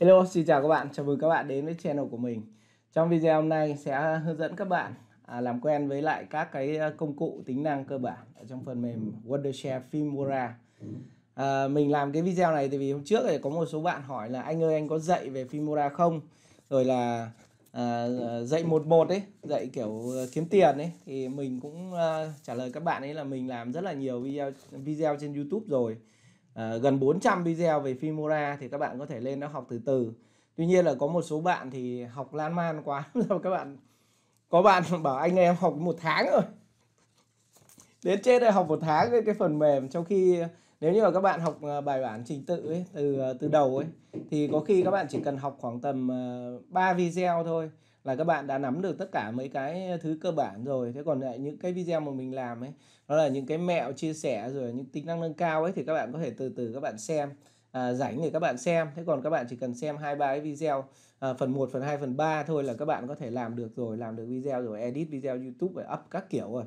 Hello, xin chào các bạn, chào mừng các bạn đến với channel của mình Trong video hôm nay sẽ hướng dẫn các bạn à, làm quen với lại các cái ờ, công cụ tính năng cơ bản ở trong phần mềm Wondershare Filmora à, Mình làm cái video này thì vì hôm trước thì có một số bạn hỏi là anh ơi anh có dạy về Filmora không? Rồi là à, dạy một một ấy, dạy kiểu kiếm tiền ấy Thì mình cũng uh, trả lời các bạn ấy là mình làm rất là nhiều video, video trên Youtube rồi uh, gần 400 video về Fimura thì các bạn có thể lên nó học từ từ tuy nhiên là có một số bạn thì học lan man quá rồi các bạn có bạn bảo anh em học một tháng rồi đến chết đây học một tháng với cái phần mềm trong khi ờ, nếu như mà các bạn học ờ, bài bản trình tự ấy, từ từ đầu ấy thì có khi các bạn chỉ cần học khoảng tầm 3 video thôi là các bạn đã nắm được tất cả mấy cái thứ cơ bản rồi thế còn lại những cái video mà mình làm ấy nó là những cái mẹo chia sẻ rồi những tính năng nâng cao ấy thì các bạn có thể từ từ các bạn xem à, rảnh thì các bạn xem thế còn các bạn chỉ cần xem hai ba cái video à, phần 1, phần 2, phần 3 thôi là các bạn có thể làm được rồi làm được video rồi edit video YouTube rồi up các kiểu rồi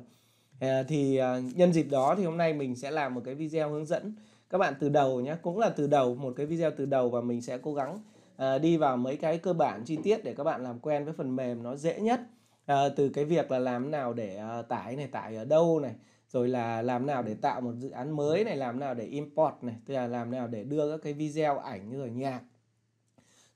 à, thì à, nhân dịp đó thì hôm nay mình sẽ làm một cái video hướng dẫn các bạn từ đầu nhé cũng là từ đầu một cái video từ đầu và mình sẽ cố gắng Ờ, đi vào mấy cái cơ bản chi tiết để các bạn làm quen với phần mềm nó dễ nhất à, từ cái việc là làm nào để ờ, tải này tải ở đâu này rồi là làm nào để tạo một dự án mới này làm nào để import này tức là làm nào để đưa các cái video ảnh như rồi nhạc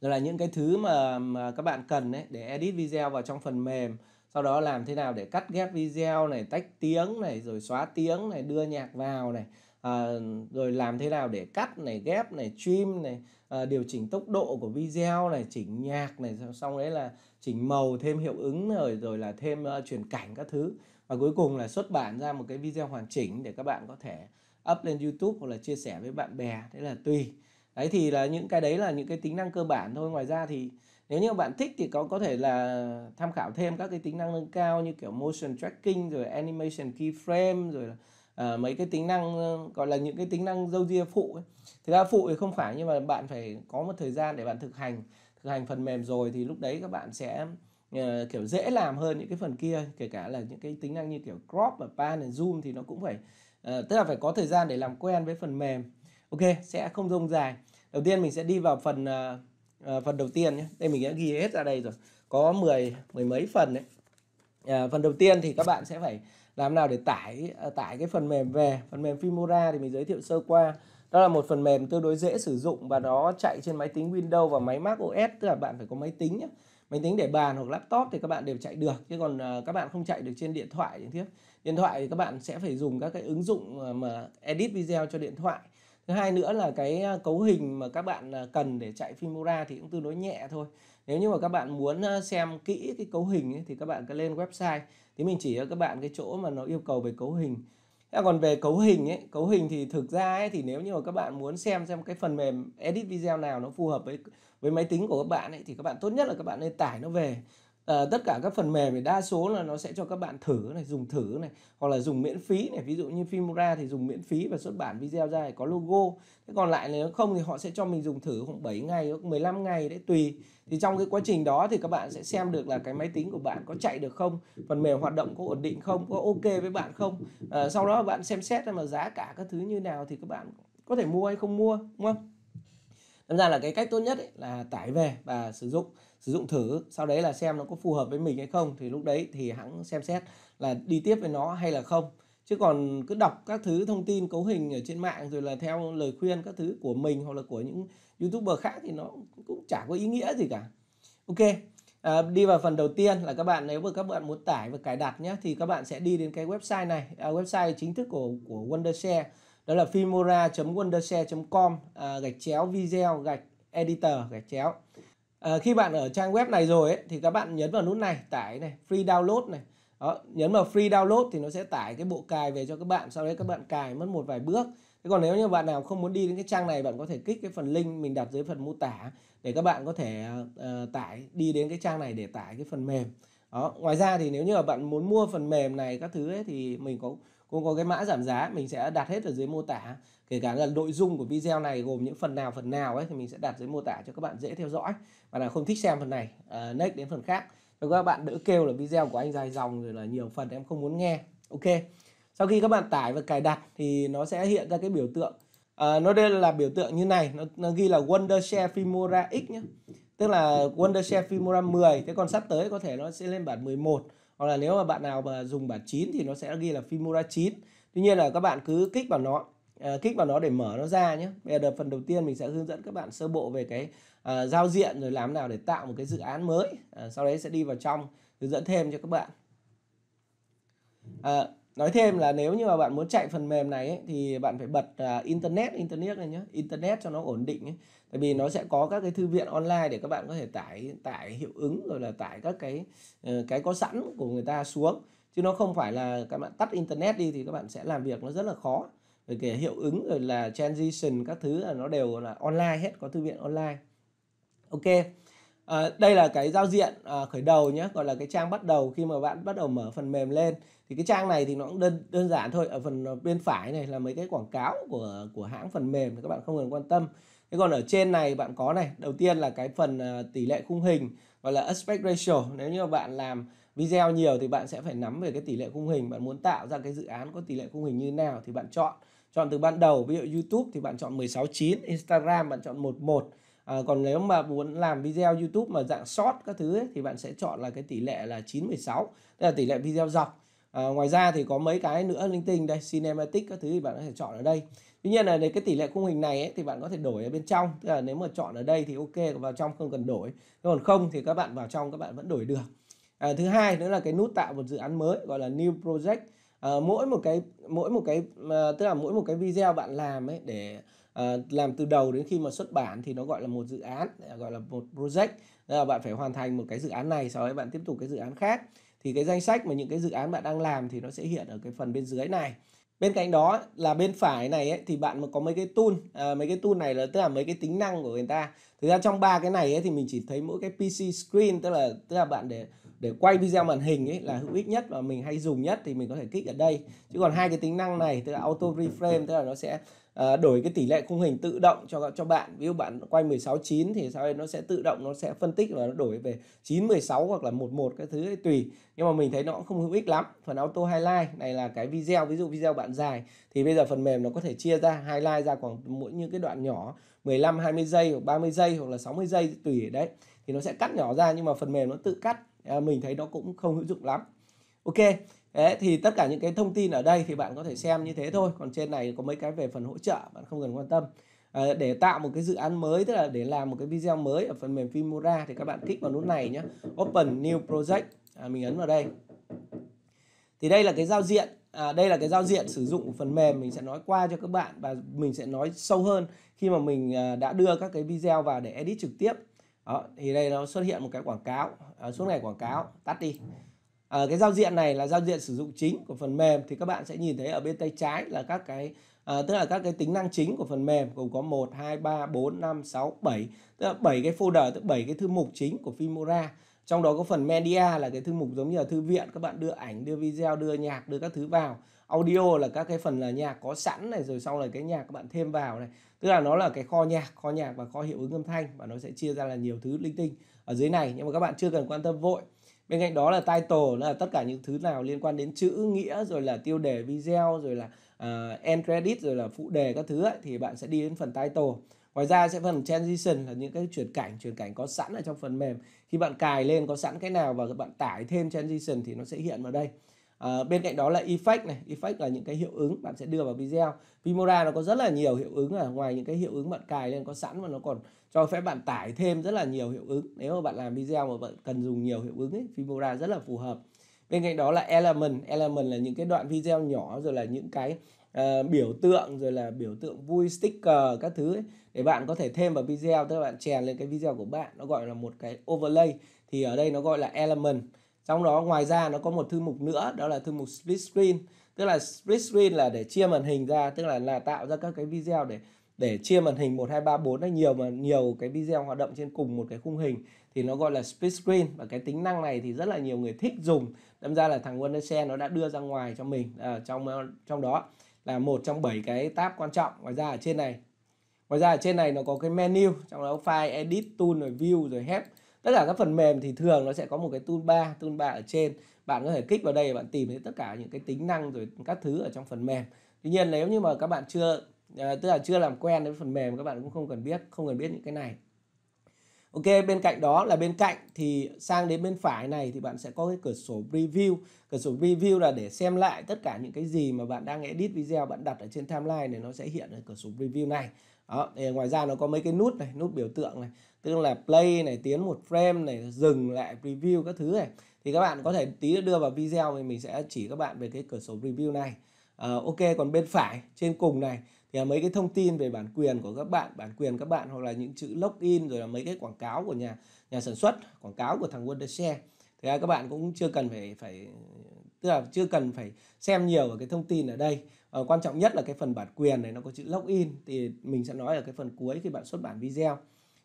rồi là những cái thứ mà, mà các bạn cần đấy để edit video vào trong phần mềm sau đó làm thế nào để cắt ghép video này tách tiếng này rồi xóa tiếng này đưa nhạc vào này Ờ, rồi làm thế nào để cắt này ghép này trim này à, điều chỉnh tốc độ của video này chỉnh nhạc này xong đấy là chỉnh màu thêm hiệu ứng rồi rồi là thêm uh, chuyển cảnh các thứ và cuối cùng là xuất bản ra một cái video hoàn chỉnh để các bạn có thể up lên YouTube hoặc là chia sẻ với bạn bè thế là tùy đấy thì là những cái đấy là những cái tính năng cơ bản thôi ngoài ra thì nếu như bạn thích thì có có thể là tham khảo thêm các cái tính năng nâng cao như kiểu motion tracking rồi animation keyframe rồi là uh, mấy cái tính năng ờ, gọi là những cái tính năng dâu ria phụ ấy. thực ra phụ thì không phải nhưng mà bạn phải có một thời gian để bạn thực hành thực hành phần mềm rồi thì lúc đấy các bạn sẽ uh, kiểu dễ làm hơn những cái phần kia kể cả là những cái tính năng như kiểu crop và pan và zoom thì nó cũng phải uh, tức là phải có thời gian để làm quen với phần mềm ok sẽ không rông dài đầu tiên mình sẽ đi vào phần uh, uh, phần đầu tiên nhé đây mình đã ghi hết ra đây rồi có 10 mười mấy phần đấy à, phần đầu tiên thì các bạn sẽ phải làm nào để tải ờ, tải cái phần mềm về phần mềm Filmora thì mình giới thiệu sơ qua đó là một phần mềm tương đối dễ sử dụng và nó chạy trên máy tính Windows và máy Mac OS tức là bạn phải có máy tính nhé máy tính để bàn hoặc laptop thì các bạn đều chạy được chứ còn ờ, các bạn không chạy được trên điện thoại điện thế điện thoại thì các bạn sẽ phải dùng các cái ứng dụng ờ, mà edit video cho điện thoại thứ hai nữa là cái cấu hình mà các bạn cần để chạy Filmora thì cũng tương đối nhẹ thôi nếu như mà các bạn muốn ờ, xem kỹ cái cấu hình ấy, thì các bạn cứ lên website thì mình chỉ cho các bạn cái chỗ mà nó yêu cầu về cấu hình à, còn về cấu hình ấy cấu hình thì thực ra ấy, thì nếu như mà các bạn muốn xem xem cái phần mềm edit video nào nó phù hợp với với máy tính của các bạn ấy thì các bạn tốt nhất là các bạn nên tải nó về à, tất cả các phần mềm thì đa số là nó sẽ cho các bạn thử này dùng thử này hoặc là dùng miễn phí này ví dụ như Filmora thì dùng miễn phí và xuất bản video ra thì có logo thế còn lại nếu không thì họ sẽ cho mình dùng thử khoảng 7 ngày 15 ngày đấy tùy thì trong cái quá trình đó thì các bạn sẽ xem được là cái máy tính của bạn có chạy được không phần mềm hoạt động có ổn định không có ok với bạn không à, sau đó bạn xem xét xem là giá cả các thứ như nào thì các bạn có thể mua hay không mua đúng không Thật ra là cái cách tốt nhất ấy là tải về và sử dụng sử dụng thử sau đấy là xem nó có phù hợp với mình hay không thì lúc đấy thì hãng xem xét là đi tiếp với nó hay là không chứ còn cứ đọc các thứ thông tin cấu hình ở trên mạng rồi là theo lời khuyên các thứ của mình hoặc là của những youtuber khác thì nó cũng chả có ý nghĩa gì cả ok À, đi vào phần đầu tiên là các bạn nếu mà các bạn muốn tải và cài đặt nhé thì các bạn sẽ đi đến cái website này à, website chính thức của của Wondershare đó là filmora.wondershare.com à, gạch chéo video gạch editor gạch chéo à, khi bạn ở trang web này rồi ấy, thì các bạn nhấn vào nút này tải này free download này đó, nhấn vào free download thì nó sẽ tải cái bộ cài về cho các bạn sau đấy các bạn cài mất một vài bước thế còn nếu như bạn nào không muốn đi đến cái trang này bạn có thể kích cái phần link mình đặt dưới phần mô tả để các bạn có thể uh, tải đi đến cái trang này để tải cái phần mềm đó ngoài ra thì nếu như là bạn muốn mua phần mềm này các thứ ấy, thì mình có cũng có cái mã giảm giá mình sẽ đặt hết ở dưới mô tả kể cả là nội dung của video này gồm những phần nào phần nào ấy thì mình sẽ đặt dưới mô tả cho các bạn dễ theo dõi bạn nào không thích xem phần này uh, next đến phần khác cho các bạn đỡ kêu là video của anh dài dòng rồi là nhiều phần em không muốn nghe ok sau khi các bạn tải và cài đặt thì nó sẽ hiện ra cái biểu tượng à, nó đây là biểu tượng như này nó, nó ghi là Wondershare Filmora X nhé tức là Wondershare Filmora 10 thế còn sắp tới có thể nó sẽ lên bản 11 hoặc là nếu mà bạn nào mà dùng bản 9 thì nó sẽ ghi là Filmora 9 tuy nhiên là các bạn cứ kích vào nó Ờ, kích vào nó để mở nó ra nhé bây giờ phần đầu tiên mình sẽ hướng dẫn các bạn sơ bộ về cái uh, giao diện rồi làm nào để tạo một cái dự án mới uh, sau đấy sẽ đi vào trong hướng dẫn thêm cho các bạn uh, nói thêm là nếu như mà bạn muốn chạy phần mềm này ấy, thì bạn phải bật uh, internet internet này nhé internet cho nó ổn định ấy. tại vì nó sẽ có các cái thư viện online để các bạn có thể tải tải hiệu ứng rồi là tải các cái uh, cái có sẵn của người ta xuống chứ nó không phải là các bạn tắt internet đi thì các bạn sẽ làm việc nó rất là khó rồi cái hiệu ứng rồi là transition các thứ là nó đều là online hết có thư viện online ok à, đây là cái giao diện à, khởi đầu nhé gọi là cái trang bắt đầu khi mà bạn bắt đầu mở phần mềm lên thì cái trang này thì nó cũng đơn đơn giản thôi ở phần bên phải này là mấy cái quảng cáo của của hãng phần mềm thì các bạn không cần quan tâm thế còn ở trên này bạn có này đầu tiên là cái phần à, tỷ lệ khung hình gọi là aspect ratio nếu như bạn làm video nhiều thì bạn sẽ phải nắm về cái tỷ lệ khung hình bạn muốn tạo ra cái dự án có tỷ lệ khung hình như nào thì bạn chọn chọn từ ban đầu ví dụ YouTube thì bạn chọn 169 Instagram bạn chọn 11 à, còn nếu mà muốn làm video YouTube mà dạng short các thứ ấy, thì bạn sẽ chọn là cái tỷ lệ là 916 tức là tỷ lệ video dọc à, ngoài ra thì có mấy cái nữa linh tinh đây cinematic các thứ thì bạn có thể chọn ở đây tuy nhiên là để cái tỷ lệ khung hình này ấy, thì bạn có thể đổi ở bên trong tức là nếu mà chọn ở đây thì ok vào trong không cần đổi còn không thì các bạn vào trong các bạn vẫn đổi được à, thứ hai nữa là cái nút tạo một dự án mới gọi là new project à, mỗi một cái mỗi một cái à, tức là mỗi một cái video bạn làm ấy để à, làm từ đầu đến khi mà xuất bản thì nó gọi là một dự án à, gọi là một project Nên là bạn phải hoàn thành một cái dự án này sau đấy bạn tiếp tục cái dự án khác thì cái danh sách mà những cái dự án bạn đang làm thì nó sẽ hiện ở cái phần bên dưới này bên cạnh đó là bên phải này ấy, thì bạn có mấy cái tool à, mấy cái tool này là tức là mấy cái tính năng của người ta thực ra trong ba cái này ấy, thì mình chỉ thấy mỗi cái PC screen tức là tức là bạn để để quay video màn hình ấy là hữu ích nhất và mình hay dùng nhất thì mình có thể kích ở đây chứ còn hai cái tính năng này tức là auto reframe tức là nó sẽ ờ, đổi cái tỷ lệ khung hình tự động cho cho bạn ví dụ bạn quay 16:9 thì sau đây nó sẽ tự động nó sẽ phân tích và nó đổi về 9:16 hoặc là 11 cái thứ ấy, tùy nhưng mà mình thấy nó cũng không hữu ích lắm phần auto highlight này là cái video ví dụ video bạn dài thì bây giờ phần mềm nó có thể chia ra highlight ra khoảng mỗi những cái đoạn nhỏ 15 20 giây hoặc 30 giây hoặc là 60 giây tùy đấy thì nó sẽ cắt nhỏ ra nhưng mà phần mềm nó tự cắt Ờ, mình thấy nó cũng không hữu dụng lắm ok Đấy, thì tất cả những cái thông tin ở đây thì bạn có thể xem như thế thôi còn trên này có mấy cái về phần hỗ trợ bạn không cần quan tâm à, để tạo một cái dự án mới tức là để làm một cái video mới ở phần mềm Filmora thì các bạn kích vào nút này nhé Open New Project à, mình ấn vào đây thì đây là cái giao diện à, đây là cái giao diện sử dụng phần mềm mình sẽ nói qua cho các bạn và mình sẽ nói sâu hơn khi mà mình à, đã đưa các cái video vào để edit trực tiếp đó, thì đây nó xuất hiện một cái quảng cáo à, suốt ngày quảng cáo ừ. tắt đi à, cái giao diện này là giao diện sử dụng chính của phần mềm thì các bạn sẽ nhìn thấy ở bên tay trái là các cái à, tức là các cái tính năng chính của phần mềm gồm có 1 2 3 4 5 6 7 tức là 7 cái folder tức 7 cái thư mục chính của Filmora trong đó có phần media là cái thư mục giống như là thư viện các bạn đưa ảnh đưa video đưa nhạc đưa các thứ vào audio là các cái phần là nhạc có sẵn này rồi sau này cái nhạc các bạn thêm vào này tức là nó là cái kho nhạc kho nhạc và kho hiệu ứng âm thanh và nó sẽ chia ra là nhiều thứ linh tinh ở dưới này nhưng mà các bạn chưa cần quan tâm vội bên cạnh đó là title là tất cả những thứ nào liên quan đến chữ nghĩa rồi là tiêu đề video rồi là uh, end credit rồi là phụ đề các thứ ấy, thì bạn sẽ đi đến phần title ngoài ra sẽ phần transition là những cái chuyển cảnh chuyển cảnh có sẵn ở trong phần mềm khi bạn cài lên có sẵn cái nào và bạn tải thêm transition thì nó sẽ hiện vào đây À, bên cạnh đó là effect này, effect là những cái hiệu ứng bạn sẽ đưa vào video. Vimora nó có rất là nhiều hiệu ứng à, ngoài những cái hiệu ứng bạn cài lên có sẵn mà nó còn cho phép bạn tải thêm rất là nhiều hiệu ứng. Nếu mà bạn làm video mà bạn cần dùng nhiều hiệu ứng ấy, Vimora rất là phù hợp. Bên cạnh đó là element, element là những cái đoạn video nhỏ rồi là những cái uh, biểu tượng rồi là biểu tượng vui sticker các thứ ấy để bạn có thể thêm vào video tức là bạn chèn lên cái video của bạn nó gọi là một cái overlay thì ở đây nó gọi là element trong đó ngoài ra nó có một thư mục nữa đó là thư mục split screen tức là split screen là để chia màn hình ra tức là là tạo ra các cái video để để chia màn hình 1 2 3 4 hay nhiều mà nhiều cái video hoạt động trên cùng một cái khung hình thì nó gọi là split screen và cái tính năng này thì rất là nhiều người thích dùng. Đâm ra là thằng Wondershare nó đã đưa ra ngoài cho mình à, trong à, trong đó là một trong bảy cái tab quan trọng. Ngoài ra ở trên này Ngoài ra ở trên này nó có cái menu trong đó file edit tool rồi view rồi help tất cả các phần mềm thì thường nó sẽ có một cái toolbar toolbar ở trên bạn có thể kích vào đây để bạn tìm thấy tất cả những cái tính năng rồi các thứ ở trong phần mềm tuy nhiên nếu như mà các bạn chưa à, tức là chưa làm quen với phần mềm các bạn cũng không cần biết không cần biết những cái này Ok, bên cạnh đó là bên cạnh thì sang đến bên phải này thì bạn sẽ có cái cửa sổ review Cửa sổ review là để xem lại tất cả những cái gì mà bạn đang edit video bạn đặt ở trên timeline này nó sẽ hiện ở cửa sổ review này. Đó, ngoài ra nó có mấy cái nút này, nút biểu tượng này tức là play này tiến một frame này dừng lại preview các thứ này thì các bạn có thể tí đưa vào video thì mình sẽ chỉ các bạn về cái cửa sổ review này à, ok còn bên phải trên cùng này thì là mấy cái thông tin về bản quyền của các bạn bản quyền các bạn hoặc là những chữ login rồi là mấy cái quảng cáo của nhà nhà sản xuất quảng cáo của thằng Wondershare thì các bạn cũng chưa cần phải phải tức là chưa cần phải xem nhiều ở cái thông tin ở đây à, quan trọng nhất là cái phần bản quyền này nó có chữ login thì mình sẽ nói ở cái phần cuối khi bạn xuất bản video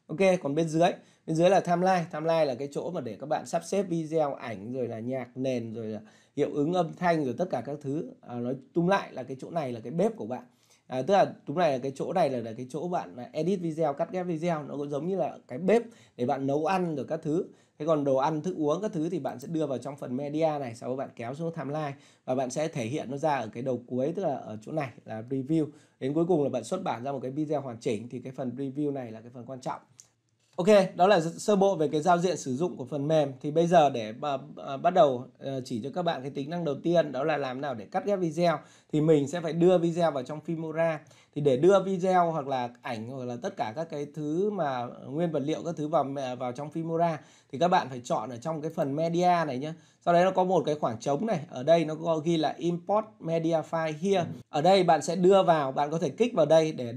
ok còn bên dưới bên dưới là timeline timeline là cái chỗ mà để các bạn sắp xếp video ảnh rồi là nhạc nền rồi là hiệu ứng âm thanh rồi tất cả các thứ à, nói tung lại là cái chỗ này là cái bếp của bạn à, tức là chúng này là cái chỗ này là, là cái chỗ bạn edit video cắt ghép video nó cũng giống như là cái bếp để bạn nấu ăn rồi các thứ thế còn đồ ăn thức uống các thứ thì bạn sẽ đưa vào trong phần media này sau đó bạn kéo xuống timeline và bạn sẽ thể hiện nó ra ở cái đầu cuối tức là ở chỗ này là review đến cuối cùng là bạn xuất bản ra một cái video hoàn chỉnh thì cái phần review này là cái phần quan trọng Ok, đó là sơ bộ về cái giao diện sử dụng của phần mềm. Thì bây giờ để bắt đầu ờ, chỉ cho các bạn cái tính năng đầu tiên đó là làm nào để cắt ghép video thì mình sẽ phải đưa video vào trong Filmora thì để đưa video hoặc là ảnh hoặc là tất cả các cái thứ mà nguyên vật liệu các thứ vào vào trong Filmora thì các bạn phải chọn ở trong cái phần media này nhé sau đấy nó có một cái khoảng trống này ở đây nó có ghi là import media file here ở đây bạn sẽ đưa vào bạn có thể kích vào đây để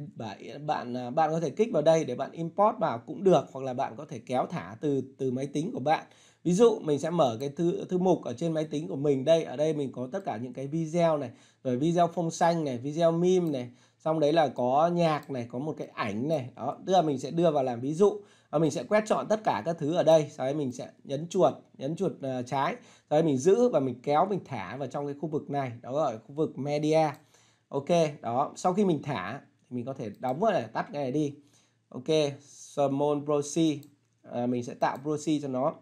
bạn bạn có thể kích vào đây để bạn import vào cũng được hoặc là bạn có thể kéo thả từ từ máy tính của bạn ví dụ mình sẽ mở cái thư, thư mục ở trên máy tính của mình đây ở đây mình có tất cả những cái video này rồi video phong xanh này video meme này xong đấy là có nhạc này có một cái ảnh này đó tức là mình sẽ đưa vào làm ví dụ và mình sẽ quét chọn tất cả các thứ ở đây sau đấy mình sẽ nhấn chuột nhấn chuột uh, trái sau đấy mình giữ và mình kéo mình thả vào trong cái khu vực này đó ở khu vực media ok đó sau khi mình thả thì mình có thể đóng rồi này tắt cái này đi ok small proxy à, mình sẽ tạo proxy cho nó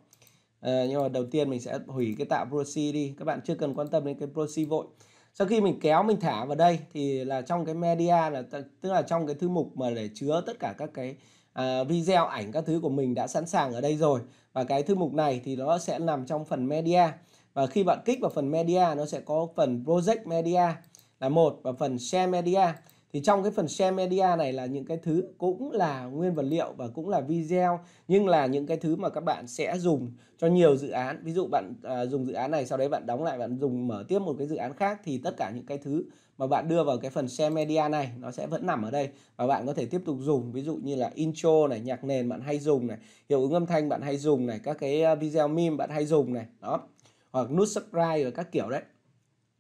Ờ, nhưng mà đầu tiên mình sẽ hủy cái tạo proxy đi các bạn chưa cần quan tâm đến cái proxy vội sau khi mình kéo mình thả vào đây thì là trong cái media là tức là trong cái thư mục mà để chứa tất cả các cái à, video ảnh các thứ của mình đã sẵn sàng ở đây rồi và cái thư mục này thì nó sẽ nằm trong phần media và khi bạn kích vào phần media nó sẽ có phần project media là một và phần share media thì trong cái phần share media này là những cái thứ cũng là nguyên vật liệu và cũng là video nhưng là những cái thứ mà các bạn sẽ dùng cho nhiều dự án ví dụ bạn à, dùng dự án này sau đấy bạn đóng lại bạn dùng mở tiếp một cái dự án khác thì tất cả những cái thứ mà bạn đưa vào cái phần share media này nó sẽ vẫn nằm ở đây và bạn có thể tiếp tục dùng ví dụ như là intro này nhạc nền bạn hay dùng này hiệu ứng âm thanh bạn hay dùng này các cái à, video meme bạn hay dùng này đó hoặc nút subscribe rồi các kiểu đấy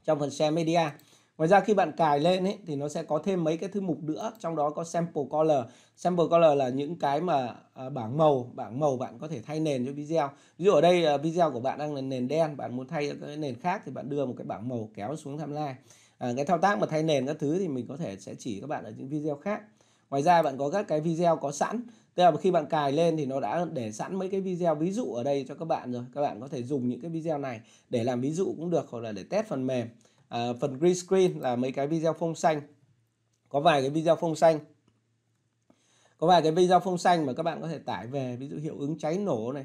trong phần share media Ngoài ra khi bạn cài lên ấy, thì nó sẽ có thêm mấy cái thư mục nữa trong đó có sample color. Sample color là những cái mà à, bảng màu, bảng màu bạn có thể thay nền cho video. Ví dụ ở đây à, video của bạn đang là nền đen, bạn muốn thay cái nền khác thì bạn đưa một cái bảng màu kéo xuống timeline. À, cái thao tác mà thay nền các thứ thì mình có thể sẽ chỉ các bạn ở những video khác. Ngoài ra bạn có các cái video có sẵn Tức là khi bạn cài lên thì nó đã để sẵn mấy cái video ví dụ ở đây cho các bạn rồi Các bạn có thể dùng những cái video này để làm ví dụ cũng được hoặc là để test phần mềm à, phần green screen là mấy cái video phông xanh có vài cái video phông xanh có vài cái video phông xanh mà các bạn có thể tải về ví dụ hiệu ứng cháy nổ này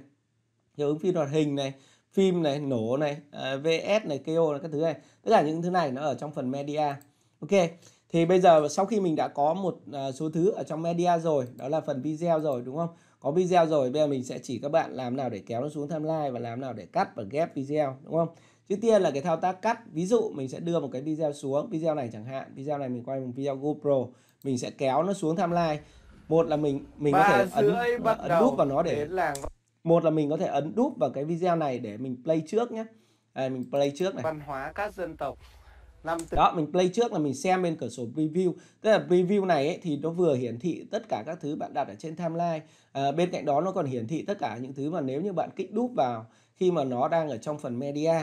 hiệu ứng phim hoạt hình này phim này nổ này uh, ờ, vs này ko này các thứ này tất cả những thứ này nó ở trong phần media ok thì bây giờ sau khi mình đã có một ờ, số thứ ở trong media rồi đó là phần video rồi đúng không có video rồi bây giờ mình sẽ chỉ các bạn làm nào để kéo nó xuống timeline và làm nào để cắt và ghép video đúng không trước tiên là cái thao tác cắt ví dụ mình sẽ đưa một cái video xuống video này chẳng hạn video này mình quay một video GoPro mình sẽ kéo nó xuống timeline một là mình mình có thể ấn ấn đúp vào nó để làng... một là mình có thể ấn đúp vào cái video này để mình play trước nhé à, mình play trước này văn hóa các dân tộc năm đó mình play trước là mình xem bên cửa sổ preview tức là preview này ấy, thì nó vừa hiển thị tất cả các thứ bạn đặt ở trên timeline à, bên cạnh đó nó còn hiển thị tất cả những thứ mà nếu như bạn kích đúp vào khi mà nó đang ở trong phần media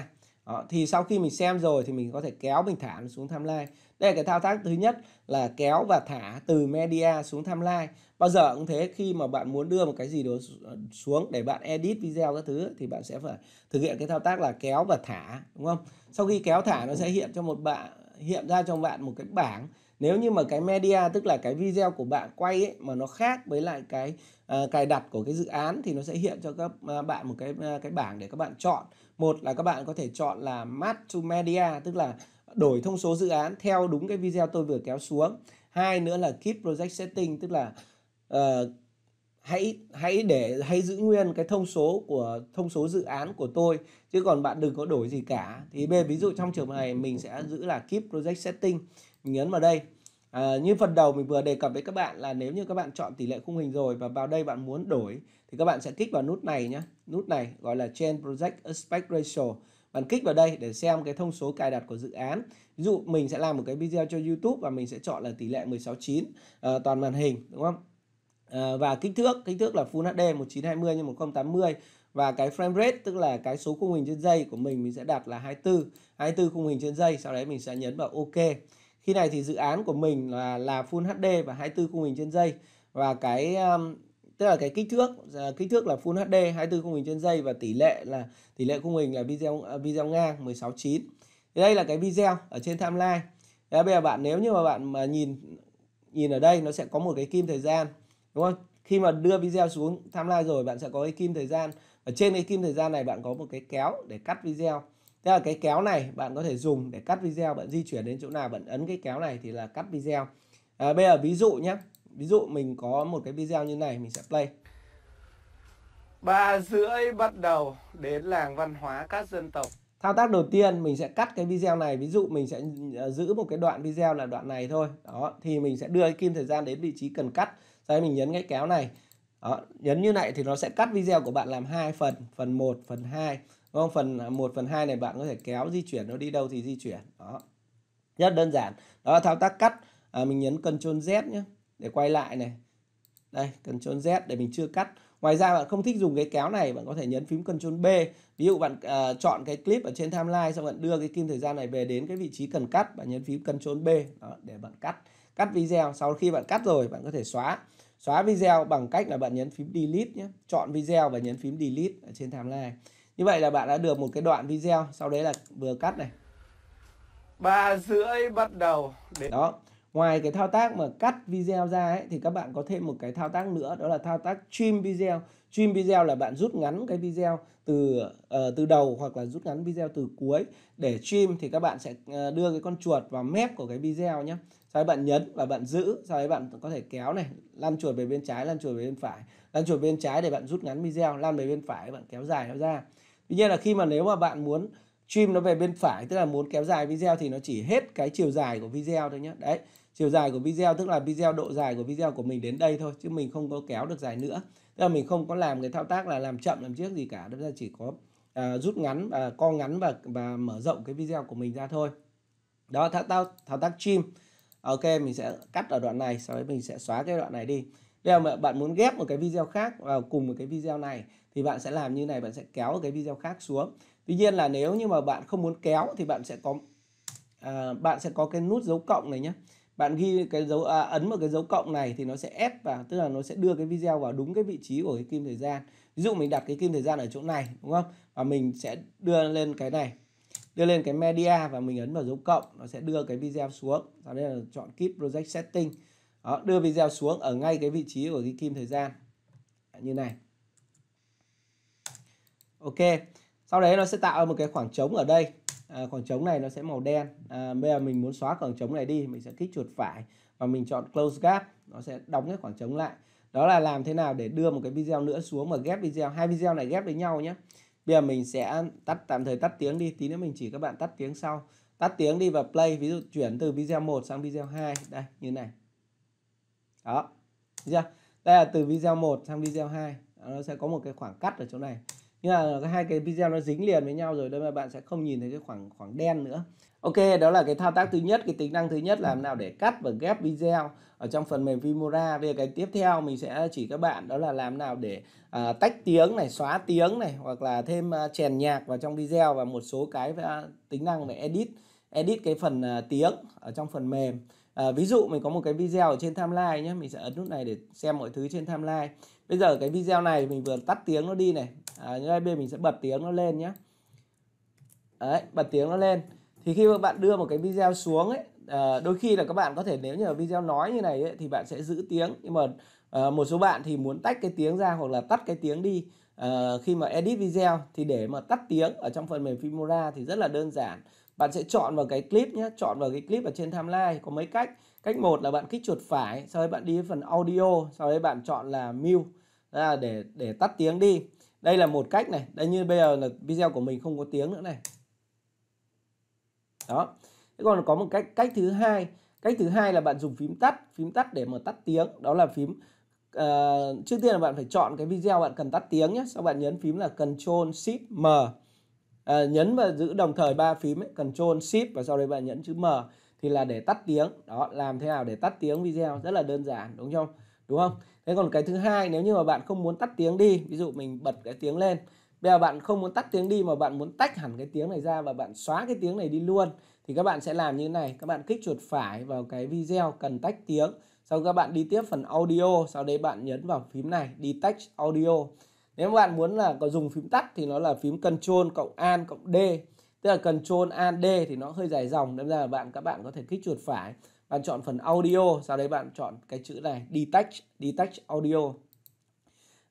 đó, thì sau khi mình xem rồi thì mình có thể kéo bình thả nó xuống timeline. Đây là cái thao tác thứ nhất là kéo và thả từ media xuống timeline. Bao giờ cũng thế khi mà bạn muốn đưa một cái gì đó ờ, xuống để bạn edit video các thứ thì bạn sẽ phải thực hiện cái thao tác là kéo và thả đúng không? Sau khi kéo thả nó sẽ hiện cho một bạn hiện ra trong bạn một cái bảng nếu như mà cái media tức là cái video của bạn quay ấy, mà nó khác với lại cái uh, cài đặt của cái dự án thì nó sẽ hiện cho các uh, bạn một cái uh, cái bảng để các bạn chọn một là các bạn có thể chọn là Map to Media, tức là đổi thông số dự án theo đúng cái video tôi vừa kéo xuống. Hai nữa là Keep Project Setting, tức là uh, hãy hãy để hãy giữ nguyên cái thông số của thông số dự án của tôi chứ còn bạn đừng có đổi gì cả thì b ví dụ trong trường hợp này mình sẽ giữ là keep project setting mình nhấn vào đây à, như phần đầu mình vừa đề cập với các bạn là nếu như các bạn chọn tỷ lệ khung hình rồi và vào đây bạn muốn đổi thì các bạn sẽ kích vào nút này nhé nút này gọi là Change Project Aspect Ratio. Bạn kích vào đây để xem cái thông số cài đặt của dự án. Ví dụ mình sẽ làm một cái video cho YouTube và mình sẽ chọn là tỷ lệ 16:9 uh, ờ, toàn màn hình đúng không? Uh, và kích thước, kích thước là Full HD 1920 x 1080 và cái frame rate tức là cái số khung hình trên giây của mình mình sẽ đặt là 24, 24 khung hình trên giây, sau đấy mình sẽ nhấn vào ok. Khi này thì dự án của mình là là Full HD và 24 khung hình trên giây và cái um, tức là cái kích thước à, kích thước là Full HD 24 khung hình trên giây và tỷ lệ là tỷ lệ khung hình là video à, video ngang 169 đây là cái video ở trên timeline Đấy, bây giờ bạn nếu như mà bạn mà nhìn nhìn ở đây nó sẽ có một cái kim thời gian đúng không khi mà đưa video xuống timeline rồi bạn sẽ có cái kim thời gian ở trên cái kim thời gian này bạn có một cái kéo để cắt video tức là cái kéo này bạn có thể dùng để cắt video bạn di chuyển đến chỗ nào bạn ấn cái kéo này thì là cắt video à, bây giờ ví dụ nhé ví dụ mình có một cái video như này mình sẽ play ba rưỡi bắt đầu đến làng văn hóa các dân tộc thao tác đầu tiên mình sẽ cắt cái video này ví dụ mình sẽ ờ, giữ một cái đoạn video là đoạn này thôi đó thì mình sẽ đưa kim thời gian đến vị trí cần cắt sau mình nhấn cái kéo này đó, nhấn như này thì nó sẽ cắt video của bạn làm hai phần phần 1 phần 2 đúng không phần 1 à, phần 2 này bạn có thể kéo di chuyển nó đi đâu thì di chuyển đó rất đơn giản đó là thao tác cắt à, mình nhấn Ctrl Z nhé để quay lại này đây cần Ctrl Z để mình chưa cắt ngoài ra bạn không thích dùng cái kéo này bạn có thể nhấn phím cần Ctrl B ví dụ bạn uh, chọn cái clip ở trên timeline xong bạn đưa cái kim thời gian này về đến cái vị trí cần cắt bạn nhấn phím cần Ctrl B đó, để bạn cắt cắt video sau khi bạn cắt rồi bạn có thể xóa xóa video bằng cách là bạn nhấn phím delete nhé chọn video và nhấn phím delete ở trên timeline như vậy là bạn đã được một cái đoạn video sau đấy là vừa cắt này ba rưỡi bắt đầu để... đó ngoài cái thao tác mà cắt video ra ấy, thì các bạn có thêm một cái thao tác nữa đó là thao tác trim video trim video là bạn rút ngắn cái video từ uh, từ đầu hoặc là rút ngắn video từ cuối để trim thì các bạn sẽ ờ, đưa cái con chuột vào mép của cái video nhé sau đấy bạn nhấn và bạn giữ sau đấy bạn có thể kéo này lăn chuột về bên trái lăn chuột về bên phải lăn chuột bên trái để bạn rút ngắn video lăn về bên phải bạn kéo dài nó ra tuy nhiên là khi mà nếu mà bạn muốn trim nó về bên phải tức là muốn kéo dài video thì nó chỉ hết cái chiều dài của video thôi nhé đấy chiều dài của video tức là video độ dài của video của mình đến đây thôi chứ mình không có kéo được dài nữa tức là mình không có làm cái thao tác là làm chậm làm trước gì cả đâm là chỉ có à, rút ngắn và co ngắn và và mở rộng cái video của mình ra thôi đó thao tác thao tác trim ok mình sẽ cắt ở đoạn này sau đấy mình sẽ xóa cái đoạn này đi bây giờ bạn muốn ghép một cái video khác vào cùng một cái video này thì bạn sẽ làm như này bạn sẽ kéo cái video khác xuống tuy nhiên là nếu như mà bạn không muốn kéo thì bạn sẽ có à, bạn sẽ có cái nút dấu cộng này nhé bạn ghi cái dấu à, ấn một cái dấu cộng này thì nó sẽ ép vào tức là nó sẽ đưa cái video vào đúng cái vị trí của cái kim thời gian ví dụ mình đặt cái kim thời gian ở chỗ này đúng không và mình sẽ đưa lên cái này đưa lên cái media và mình ấn vào dấu cộng nó sẽ đưa cái video xuống sau đây là chọn keep project setting đó, đưa video xuống ở ngay cái vị trí của cái kim thời gian như này ok sau đấy nó sẽ tạo một cái khoảng trống ở đây à, khoảng trống này nó sẽ màu đen à, bây giờ mình muốn xóa khoảng trống này đi mình sẽ kích chuột phải và mình chọn close gap nó sẽ đóng cái khoảng trống lại đó là làm thế nào để đưa một cái video nữa xuống mà ghép video hai video này ghép với nhau nhé bây giờ mình sẽ tắt tạm thời tắt tiếng đi tí nữa mình chỉ các bạn tắt tiếng sau tắt tiếng đi và play ví dụ chuyển từ video 1 sang video 2 đây như này đó chưa đây là từ video 1 sang video 2 nó sẽ có một cái khoảng cắt ở chỗ này nhưng là hai cái video nó dính liền với nhau rồi nên là bạn sẽ không nhìn thấy cái khoảng khoảng đen nữa Ok đó là cái thao tác thứ nhất cái tính năng thứ nhất làm nào để cắt và ghép video ở trong phần mềm Vimora về cái tiếp theo mình sẽ chỉ các bạn đó là làm nào để à, tách tiếng này xóa tiếng này hoặc là thêm à, chèn nhạc vào trong video và một số cái à, tính năng để edit edit cái phần à, tiếng ở trong phần mềm à, ví dụ mình có một cái video ở trên timeline nhé mình sẽ ấn nút này để xem mọi thứ trên timeline bây giờ cái video này mình vừa tắt tiếng nó đi này à, đây bây giờ mình sẽ bật tiếng nó lên nhé đấy bật tiếng nó lên thì khi mà bạn đưa một cái video xuống ấy à, đôi khi là các bạn có thể nếu như là video nói như này ấy, thì bạn sẽ giữ tiếng nhưng mà à, một số bạn thì muốn tách cái tiếng ra hoặc là tắt cái tiếng đi à, khi mà edit video thì để mà tắt tiếng ở trong phần mềm Filmora thì rất là đơn giản bạn sẽ chọn vào cái clip nhé chọn vào cái clip ở trên timeline có mấy cách cách một là bạn kích chuột phải sau đấy bạn đi phần audio sau đấy bạn chọn là mute là để để tắt tiếng đi đây là một cách này đây như bây giờ là video của mình không có tiếng nữa này đó thế còn có một cách cách thứ hai cách thứ hai là bạn dùng phím tắt phím tắt để mà tắt tiếng đó là phím uh, trước tiên là bạn phải chọn cái video bạn cần tắt tiếng nhé sau bạn nhấn phím là Control Shift M à, nhấn và giữ đồng thời ba phím ấy, Ctrl Shift và sau đấy bạn nhấn chữ M thì là để tắt tiếng đó làm thế nào để tắt tiếng video rất là đơn giản đúng không đúng không thế còn cái thứ hai nếu như mà bạn không muốn tắt tiếng đi ví dụ mình bật cái tiếng lên bây giờ bạn không muốn tắt tiếng đi mà bạn muốn tách hẳn cái tiếng này ra và bạn xóa cái tiếng này đi luôn thì các bạn sẽ làm như thế này các bạn kích chuột phải vào cái video cần tách tiếng sau các bạn đi tiếp phần audio sau đấy bạn nhấn vào phím này detach audio nếu bạn muốn là có dùng phím tắt thì nó là phím Ctrl cộng An cộng D tức là Ctrl An D thì nó hơi dài dòng nên là bạn các bạn có thể kích chuột phải bạn chọn phần audio sau đấy bạn chọn cái chữ này detach detach audio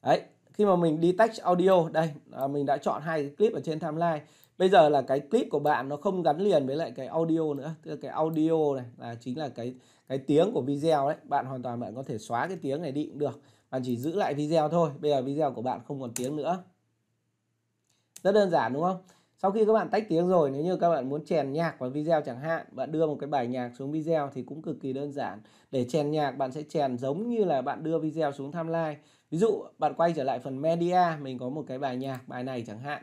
đấy khi mà mình detach audio đây à, mình đã chọn hai cái clip ở trên timeline bây giờ là cái clip của bạn nó không gắn liền với lại cái audio nữa tức là cái audio này là chính là cái cái tiếng của video đấy bạn hoàn toàn bạn có thể xóa cái tiếng này đi cũng được bạn chỉ giữ lại video thôi bây giờ video của bạn không còn tiếng nữa rất đơn giản đúng không sau khi các bạn tách tiếng rồi nếu như các bạn muốn chèn nhạc vào video chẳng hạn bạn đưa một cái bài nhạc xuống video thì cũng cực kỳ đơn giản để chèn nhạc bạn sẽ chèn giống như là bạn đưa video xuống timeline ví dụ bạn quay trở lại phần media mình có một cái bài nhạc bài này chẳng hạn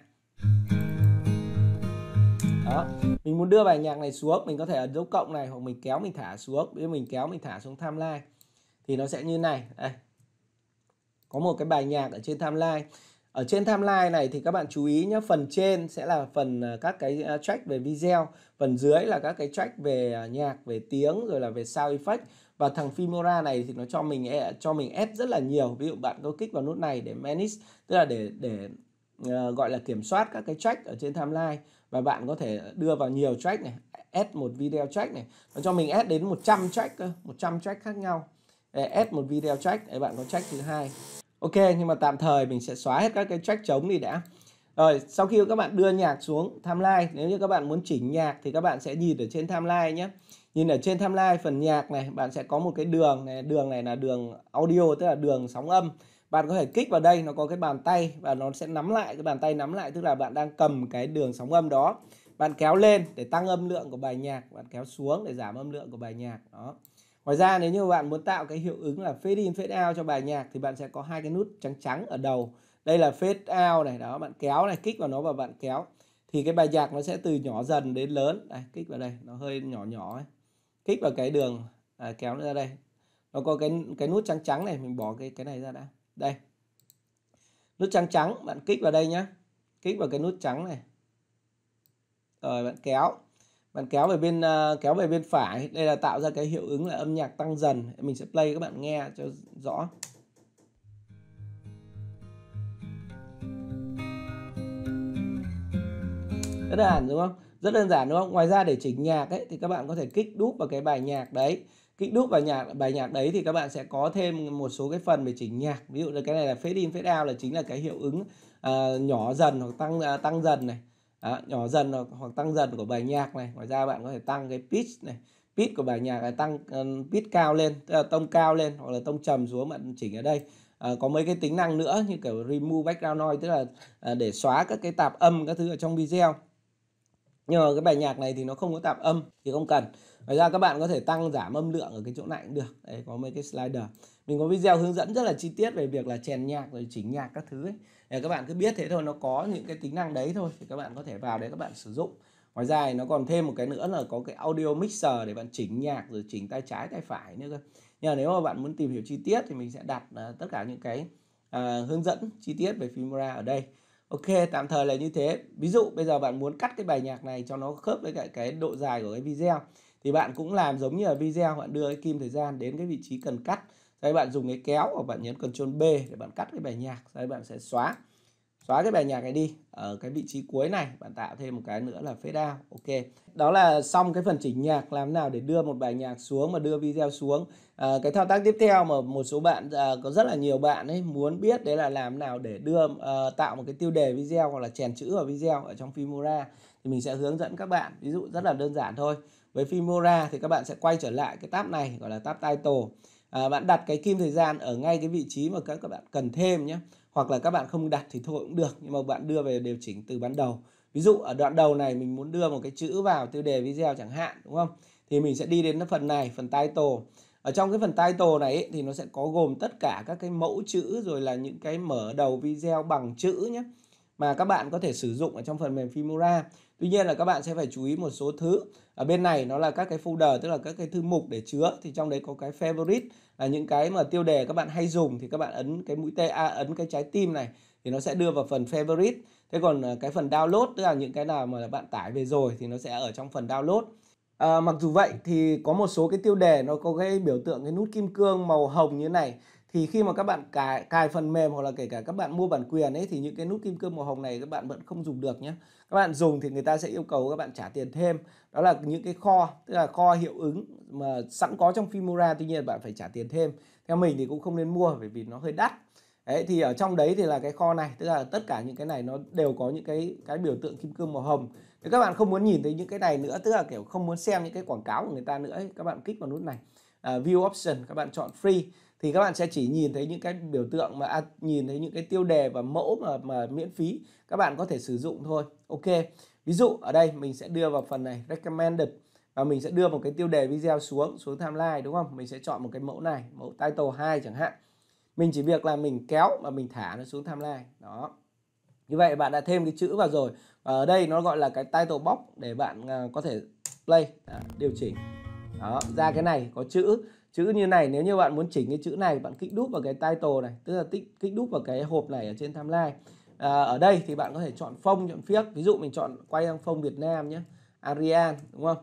đó mình muốn đưa bài nhạc này xuống mình có thể ấn dấu cộng này hoặc mình kéo mình thả xuống bây mình kéo mình thả xuống timeline thì nó sẽ như này đây có một cái bài nhạc ở trên timeline ở trên timeline này thì các bạn chú ý nhé, phần trên sẽ là phần à, các cái à, track về video, phần dưới là các cái track về à, nhạc, về tiếng rồi là về sound effect và thằng Filmora này thì nó cho mình cho mình add rất là nhiều. Ví dụ bạn có kích vào nút này để manage, tức là để để ờ, gọi là kiểm soát các cái track ở trên timeline và bạn có thể đưa vào nhiều track này, add một video track này. Nó cho mình add đến 100 track cơ, 100 track khác nhau. Ờ, add một video track, để bạn có track thứ hai ok nhưng mà tạm thời mình sẽ xóa hết các cái track trống đi đã rồi sau khi các bạn đưa nhạc xuống timeline nếu như các bạn muốn chỉnh nhạc thì các bạn sẽ nhìn ở trên timeline nhé nhìn ở trên timeline phần nhạc này bạn sẽ có một cái đường này đường này là đường audio tức là đường sóng âm bạn có thể kích vào đây nó có cái bàn tay và nó sẽ nắm lại cái bàn tay nắm lại tức là bạn đang cầm cái đường sóng âm đó bạn kéo lên để tăng âm lượng của bài nhạc bạn kéo xuống để giảm âm lượng của bài nhạc đó Ngoài ra nếu như bạn muốn tạo cái hiệu ứng là fade in fade out cho bài nhạc thì bạn sẽ có hai cái nút trắng trắng ở đầu. Đây là fade out này đó, bạn kéo này, kích vào nó và bạn kéo. Thì cái bài nhạc nó sẽ từ nhỏ dần đến lớn. Đây, kích vào đây, nó hơi nhỏ nhỏ ấy. Kích vào cái đường à, kéo nó ra đây. Nó có cái cái nút trắng trắng này, mình bỏ cái cái này ra đã. Đây. Nút trắng trắng, bạn kích vào đây nhá. Kích vào cái nút trắng này. Rồi bạn kéo bạn kéo về bên ờ, kéo về bên phải đây là tạo ra cái hiệu ứng là âm nhạc tăng dần mình sẽ play các bạn nghe cho rõ rất đơn giản đúng không rất đơn giản đúng không ngoài ra để chỉnh nhạc ấy thì các bạn có thể kích đúp vào cái bài nhạc đấy kích đúp vào nhạc bài nhạc đấy thì các bạn sẽ có thêm một số cái phần để chỉnh nhạc ví dụ là cái này là fade in fade out là chính là cái hiệu ứng uh, nhỏ dần hoặc tăng uh, tăng dần này đó, nhỏ dần hoặc tăng dần của bài nhạc này ngoài ra bạn có thể tăng cái pitch này pitch của bài nhạc này tăng uh, pitch cao lên tức là tông cao lên hoặc là tông trầm xuống bạn chỉnh ở đây à, có mấy cái tính năng nữa như kiểu remove background noise tức là à, để xóa các cái tạp âm các thứ ở trong video nhưng mà cái bài nhạc này thì nó không có tạp âm thì không cần ngoài ra các bạn có thể tăng giảm âm lượng ở cái chỗ này cũng được đấy có mấy cái slider mình có video hướng dẫn rất là chi tiết về việc là chèn nhạc rồi chỉnh nhạc các thứ ấy thì các bạn cứ biết thế thôi nó có những cái tính năng đấy thôi thì các bạn có thể vào đấy các bạn sử dụng ngoài ra nó còn thêm một cái nữa là có cái audio mixer để bạn chỉnh nhạc rồi chỉnh tay trái tay phải nữa cơ nhưng mà nếu mà bạn muốn tìm hiểu chi tiết thì mình sẽ đặt uh, tất cả những cái uh, hướng dẫn chi tiết về Filmora ở đây Ok, tạm thời là như thế. Ví dụ bây giờ bạn muốn cắt cái bài nhạc này cho nó khớp với lại cái độ dài của cái video thì bạn cũng làm giống như ở video, bạn đưa cái kim thời gian đến cái vị trí cần cắt Đấy bạn dùng cái kéo và bạn nhấn Ctrl B để bạn cắt cái bài nhạc. Đấy bạn sẽ xóa. Xóa cái bài nhạc này đi. Ở cái vị trí cuối này bạn tạo thêm một cái nữa là fade out. Ok. Đó là xong cái phần chỉnh nhạc làm nào để đưa một bài nhạc xuống và đưa video xuống. À, cái thao tác tiếp theo mà một số bạn à, có rất là nhiều bạn ấy muốn biết đấy là làm nào để đưa à, tạo một cái tiêu đề video hoặc là chèn chữ vào video ở trong Filmora thì mình sẽ hướng dẫn các bạn ví dụ rất là đơn giản thôi với Filmora thì các bạn sẽ quay trở lại cái tab này gọi là tab title à, bạn đặt cái kim thời gian ở ngay cái vị trí mà các các bạn cần thêm nhé hoặc là các bạn không đặt thì thôi cũng được nhưng mà bạn đưa về điều chỉnh từ ban đầu ví dụ ở đoạn đầu này mình muốn đưa một cái chữ vào tiêu đề video chẳng hạn đúng không thì mình sẽ đi đến phần này phần title ở trong cái phần title này ấy, thì nó sẽ có gồm tất cả các cái mẫu chữ rồi là những cái mở đầu video bằng chữ nhé mà các bạn có thể sử dụng ở trong phần mềm Filmora tuy nhiên là các bạn sẽ phải chú ý một số thứ ở bên này nó là các cái folder tức là các cái thư mục để chứa thì trong đấy có cái favorite là những cái mà tiêu đề các bạn hay dùng thì các bạn ấn cái mũi tên à, ấn cái trái tim này thì nó sẽ đưa vào phần favorite thế còn à, cái phần download tức là những cái nào mà bạn tải về rồi thì nó sẽ ở trong phần download À, mặc dù vậy thì có một số cái tiêu đề nó có cái biểu tượng cái nút kim cương màu hồng như này thì khi mà các bạn cài, cài phần mềm hoặc là kể cả các bạn mua bản quyền ấy thì những cái nút kim cương màu hồng này các bạn vẫn không dùng được nhé các bạn dùng thì người ta sẽ yêu cầu các bạn trả tiền thêm đó là những cái kho tức là kho hiệu ứng mà sẵn có trong Fimura tuy nhiên bạn phải trả tiền thêm theo mình thì cũng không nên mua bởi vì nó hơi đắt Đấy, thì ở trong đấy thì là cái kho này tức là tất cả những cái này nó đều có những cái cái biểu tượng kim cương màu hồng nếu các bạn không muốn nhìn thấy những cái này nữa tức là kiểu không muốn xem những cái quảng cáo của người ta nữa ấy, các bạn kích vào nút này à, view option các bạn chọn free thì các bạn sẽ chỉ nhìn thấy những cái biểu tượng mà à, nhìn thấy những cái tiêu đề và mẫu mà mà miễn phí các bạn có thể sử dụng thôi ok ví dụ ở đây mình sẽ đưa vào phần này recommended và mình sẽ đưa một cái tiêu đề video xuống xuống timeline đúng không mình sẽ chọn một cái mẫu này mẫu title 2 chẳng hạn mình chỉ việc là mình kéo và mình thả nó xuống timeline đó như vậy bạn đã thêm cái chữ vào rồi và ở đây nó gọi là cái title box để bạn à, có thể play à, điều chỉnh đó ra cái này có chữ chữ như này nếu như bạn muốn chỉnh cái chữ này bạn kích đúp vào cái title này tức là tích kích đúp vào cái hộp này ở trên timeline à, ở đây thì bạn có thể chọn phông chọn phiếc ví dụ mình chọn quay sang phông Việt Nam nhé Arian đúng không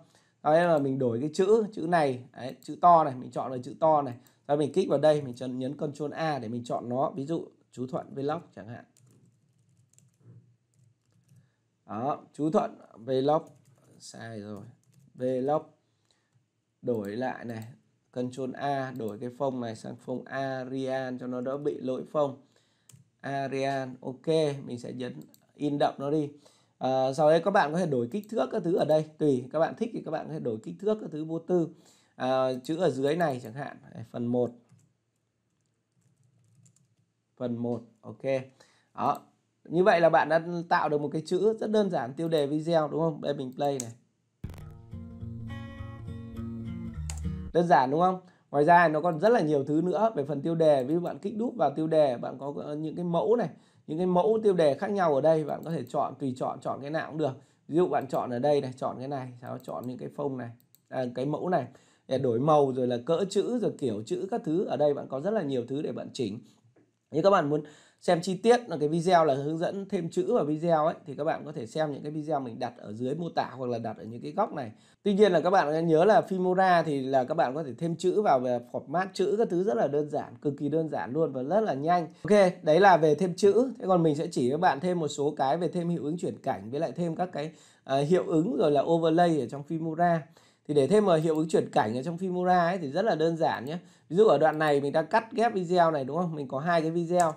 đó là mình đổi cái chữ chữ này đấy, chữ to này mình chọn là chữ to này rồi mình kích vào đây mình chọn nhấn Ctrl A để mình chọn nó ví dụ chú Thuận Vlog chẳng hạn đó chú Thuận Vlog sai rồi Vlog đổi lại này Ctrl A đổi cái phông này sang phông Arial cho nó đỡ bị lỗi phông Arial ok mình sẽ nhấn in đậm nó đi à, sau đấy các bạn có thể đổi kích thước các thứ ở đây tùy các bạn thích thì các bạn có thể đổi kích thước các thứ vô tư à, chữ ở dưới này chẳng hạn phần 1 phần 1 ok đó như vậy là bạn đã tạo được một cái chữ rất đơn giản tiêu đề video đúng không đây mình play này đơn giản đúng không ngoài ra nó còn rất là nhiều thứ nữa về phần tiêu đề ví dụ bạn kích đúp vào tiêu đề bạn có ờ, những cái mẫu này những cái mẫu tiêu đề khác nhau ở đây bạn có thể chọn tùy chọn chọn cái nào cũng được ví dụ bạn chọn ở đây này chọn cái này sau chọn những cái phông này à, cái mẫu này để đổi màu rồi là cỡ chữ rồi kiểu chữ các thứ ở đây bạn có rất là nhiều thứ để bạn chỉnh như các bạn muốn xem chi tiết là cái video là hướng dẫn thêm chữ vào video ấy thì các bạn có thể xem những cái video mình đặt ở dưới mô tả hoặc là đặt ở những cái góc này tuy nhiên là các bạn nhớ là Filmora thì là các bạn có thể thêm chữ vào về format chữ các thứ rất là đơn giản cực kỳ đơn giản luôn và rất là nhanh ok đấy là về thêm chữ thế còn mình sẽ chỉ các bạn thêm một số cái về thêm hiệu ứng chuyển cảnh với lại thêm các cái uh, hiệu ứng rồi là overlay ở trong Filmora thì để thêm vào hiệu ứng chuyển cảnh ở trong Filmora ấy thì rất là đơn giản nhé ví dụ ở đoạn này mình đang cắt ghép video này đúng không mình có hai cái video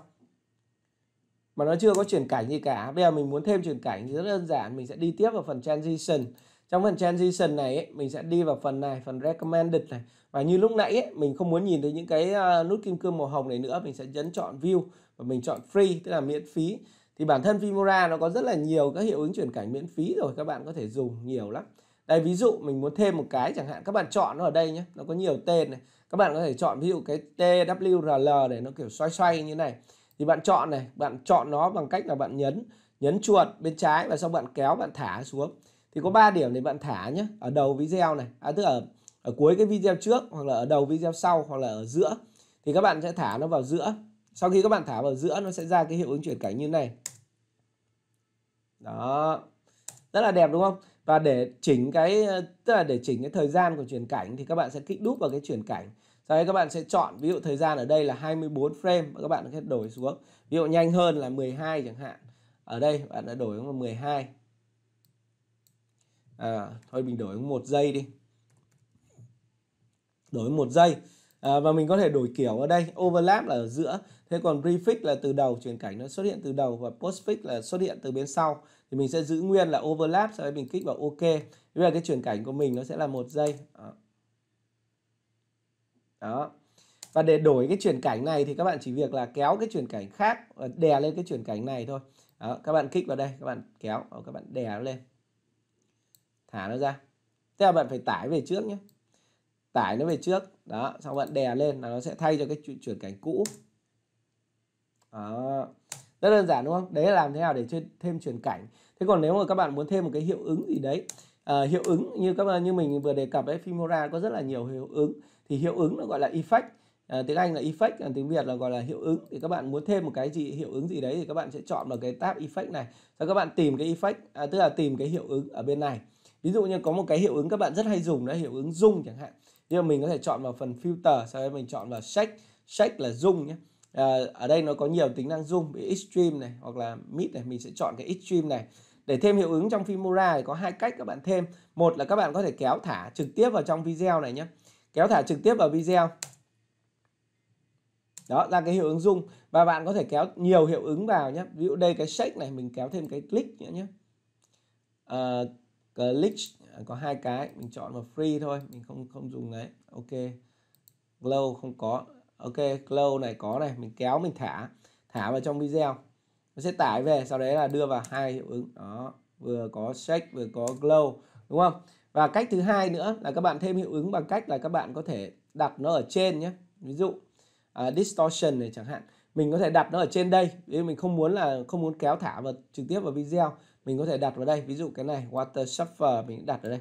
mà nó chưa có chuyển cảnh gì cả bây giờ mình muốn thêm chuyển cảnh thì rất đơn giản mình sẽ đi tiếp vào phần transition trong phần transition này ấy, mình sẽ đi vào phần này phần recommended này và như lúc nãy ấy, mình không muốn nhìn thấy những cái ờ, nút kim cương màu hồng này nữa mình sẽ nhấn chọn view và mình chọn free tức là miễn phí thì bản thân ViMora nó có rất là nhiều các hiệu ứng chuyển cảnh miễn phí rồi các bạn có thể dùng nhiều lắm đây ví dụ mình muốn thêm một cái chẳng hạn các bạn chọn nó ở đây nhé nó có nhiều tên này các bạn có thể chọn ví dụ cái TWRL để nó kiểu xoay xoay như này thì bạn chọn này bạn chọn nó bằng cách là bạn nhấn nhấn chuột bên trái và sau bạn kéo bạn thả xuống thì có 3 điểm để bạn thả nhé ở đầu video này à, tức ở ở cuối cái video trước hoặc là ở đầu video sau hoặc là ở giữa thì các bạn sẽ thả nó vào giữa sau khi các bạn thả vào giữa nó sẽ ra cái hiệu ứng chuyển cảnh như này đó rất là đẹp đúng không và để chỉnh cái ờ, tức là để chỉnh cái thời gian của chuyển cảnh thì các bạn sẽ kích đúp vào cái chuyển cảnh sau đấy các bạn sẽ chọn ví dụ thời gian ở đây là 24 frame và các bạn sẽ đổi xuống. Ví dụ nhanh hơn là 12 chẳng hạn. Ở đây bạn đã đổi xuống 12. À, thôi mình đổi một giây đi. Đổi một giây. À, và mình có thể đổi kiểu ở đây, overlap là ở giữa. Thế còn prefix là từ đầu, chuyển cảnh nó xuất hiện từ đầu và postfix là xuất hiện từ bên sau. Thì mình sẽ giữ nguyên là overlap, sau đấy mình kích vào OK. Bây giờ cái chuyển cảnh của mình nó sẽ là một giây. À đó và để đổi cái chuyển cảnh này thì các bạn chỉ việc là kéo cái chuyển cảnh khác ờ, đè lên cái chuyển cảnh này thôi đó, các bạn kích vào đây các bạn kéo ờ, các bạn đè nó lên thả nó ra thế là bạn phải tải về trước nhé tải nó về trước đó xong bạn đè lên là nó sẽ thay cho cái chuyển cảnh cũ đó. rất đơn giản đúng không đấy là làm thế nào để thêm chuyển cảnh thế còn nếu mà các bạn muốn thêm một cái hiệu ứng gì đấy à, hiệu ứng như các bạn như mình vừa đề cập ấy Filmora có rất là nhiều hiệu ứng thì hiệu ứng nó gọi là effect à, tiếng Anh là effect còn tiếng Việt là gọi là hiệu ứng thì các bạn muốn thêm một cái gì hiệu ứng gì đấy thì các bạn sẽ chọn vào cái tab effect này sau các bạn tìm cái effect à, tức là tìm cái hiệu ứng ở bên này ví dụ như có một cái hiệu ứng các bạn rất hay dùng đó hiệu ứng zoom chẳng hạn nhưng mà mình có thể chọn vào phần filter sau đó mình chọn vào shake shake là zoom nhé à, ở đây nó có nhiều tính năng zoom bị extreme này hoặc là mid này mình sẽ chọn cái extreme này để thêm hiệu ứng trong Filmora thì có hai cách các bạn thêm một là các bạn có thể kéo thả trực tiếp vào trong video này nhé kéo thả trực tiếp vào video đó ra cái hiệu ứng dung và bạn có thể kéo nhiều hiệu ứng vào nhé ví dụ đây cái shake này mình kéo thêm cái click nữa nhé ờ, à, click có hai cái mình chọn vào free thôi mình không không dùng đấy ok glow không có ok glow này có này mình kéo mình thả thả vào trong video nó sẽ tải về sau đấy là đưa vào hai hiệu ứng đó vừa có shake vừa có glow đúng không và cách thứ hai nữa là các bạn thêm hiệu ứng bằng cách là các bạn có thể đặt nó ở trên nhé ví dụ uh, distortion này chẳng hạn mình có thể đặt nó ở trên đây vì mình không muốn là không muốn kéo thả vào trực tiếp vào video mình có thể đặt vào đây ví dụ cái này water suffer mình đặt ở đây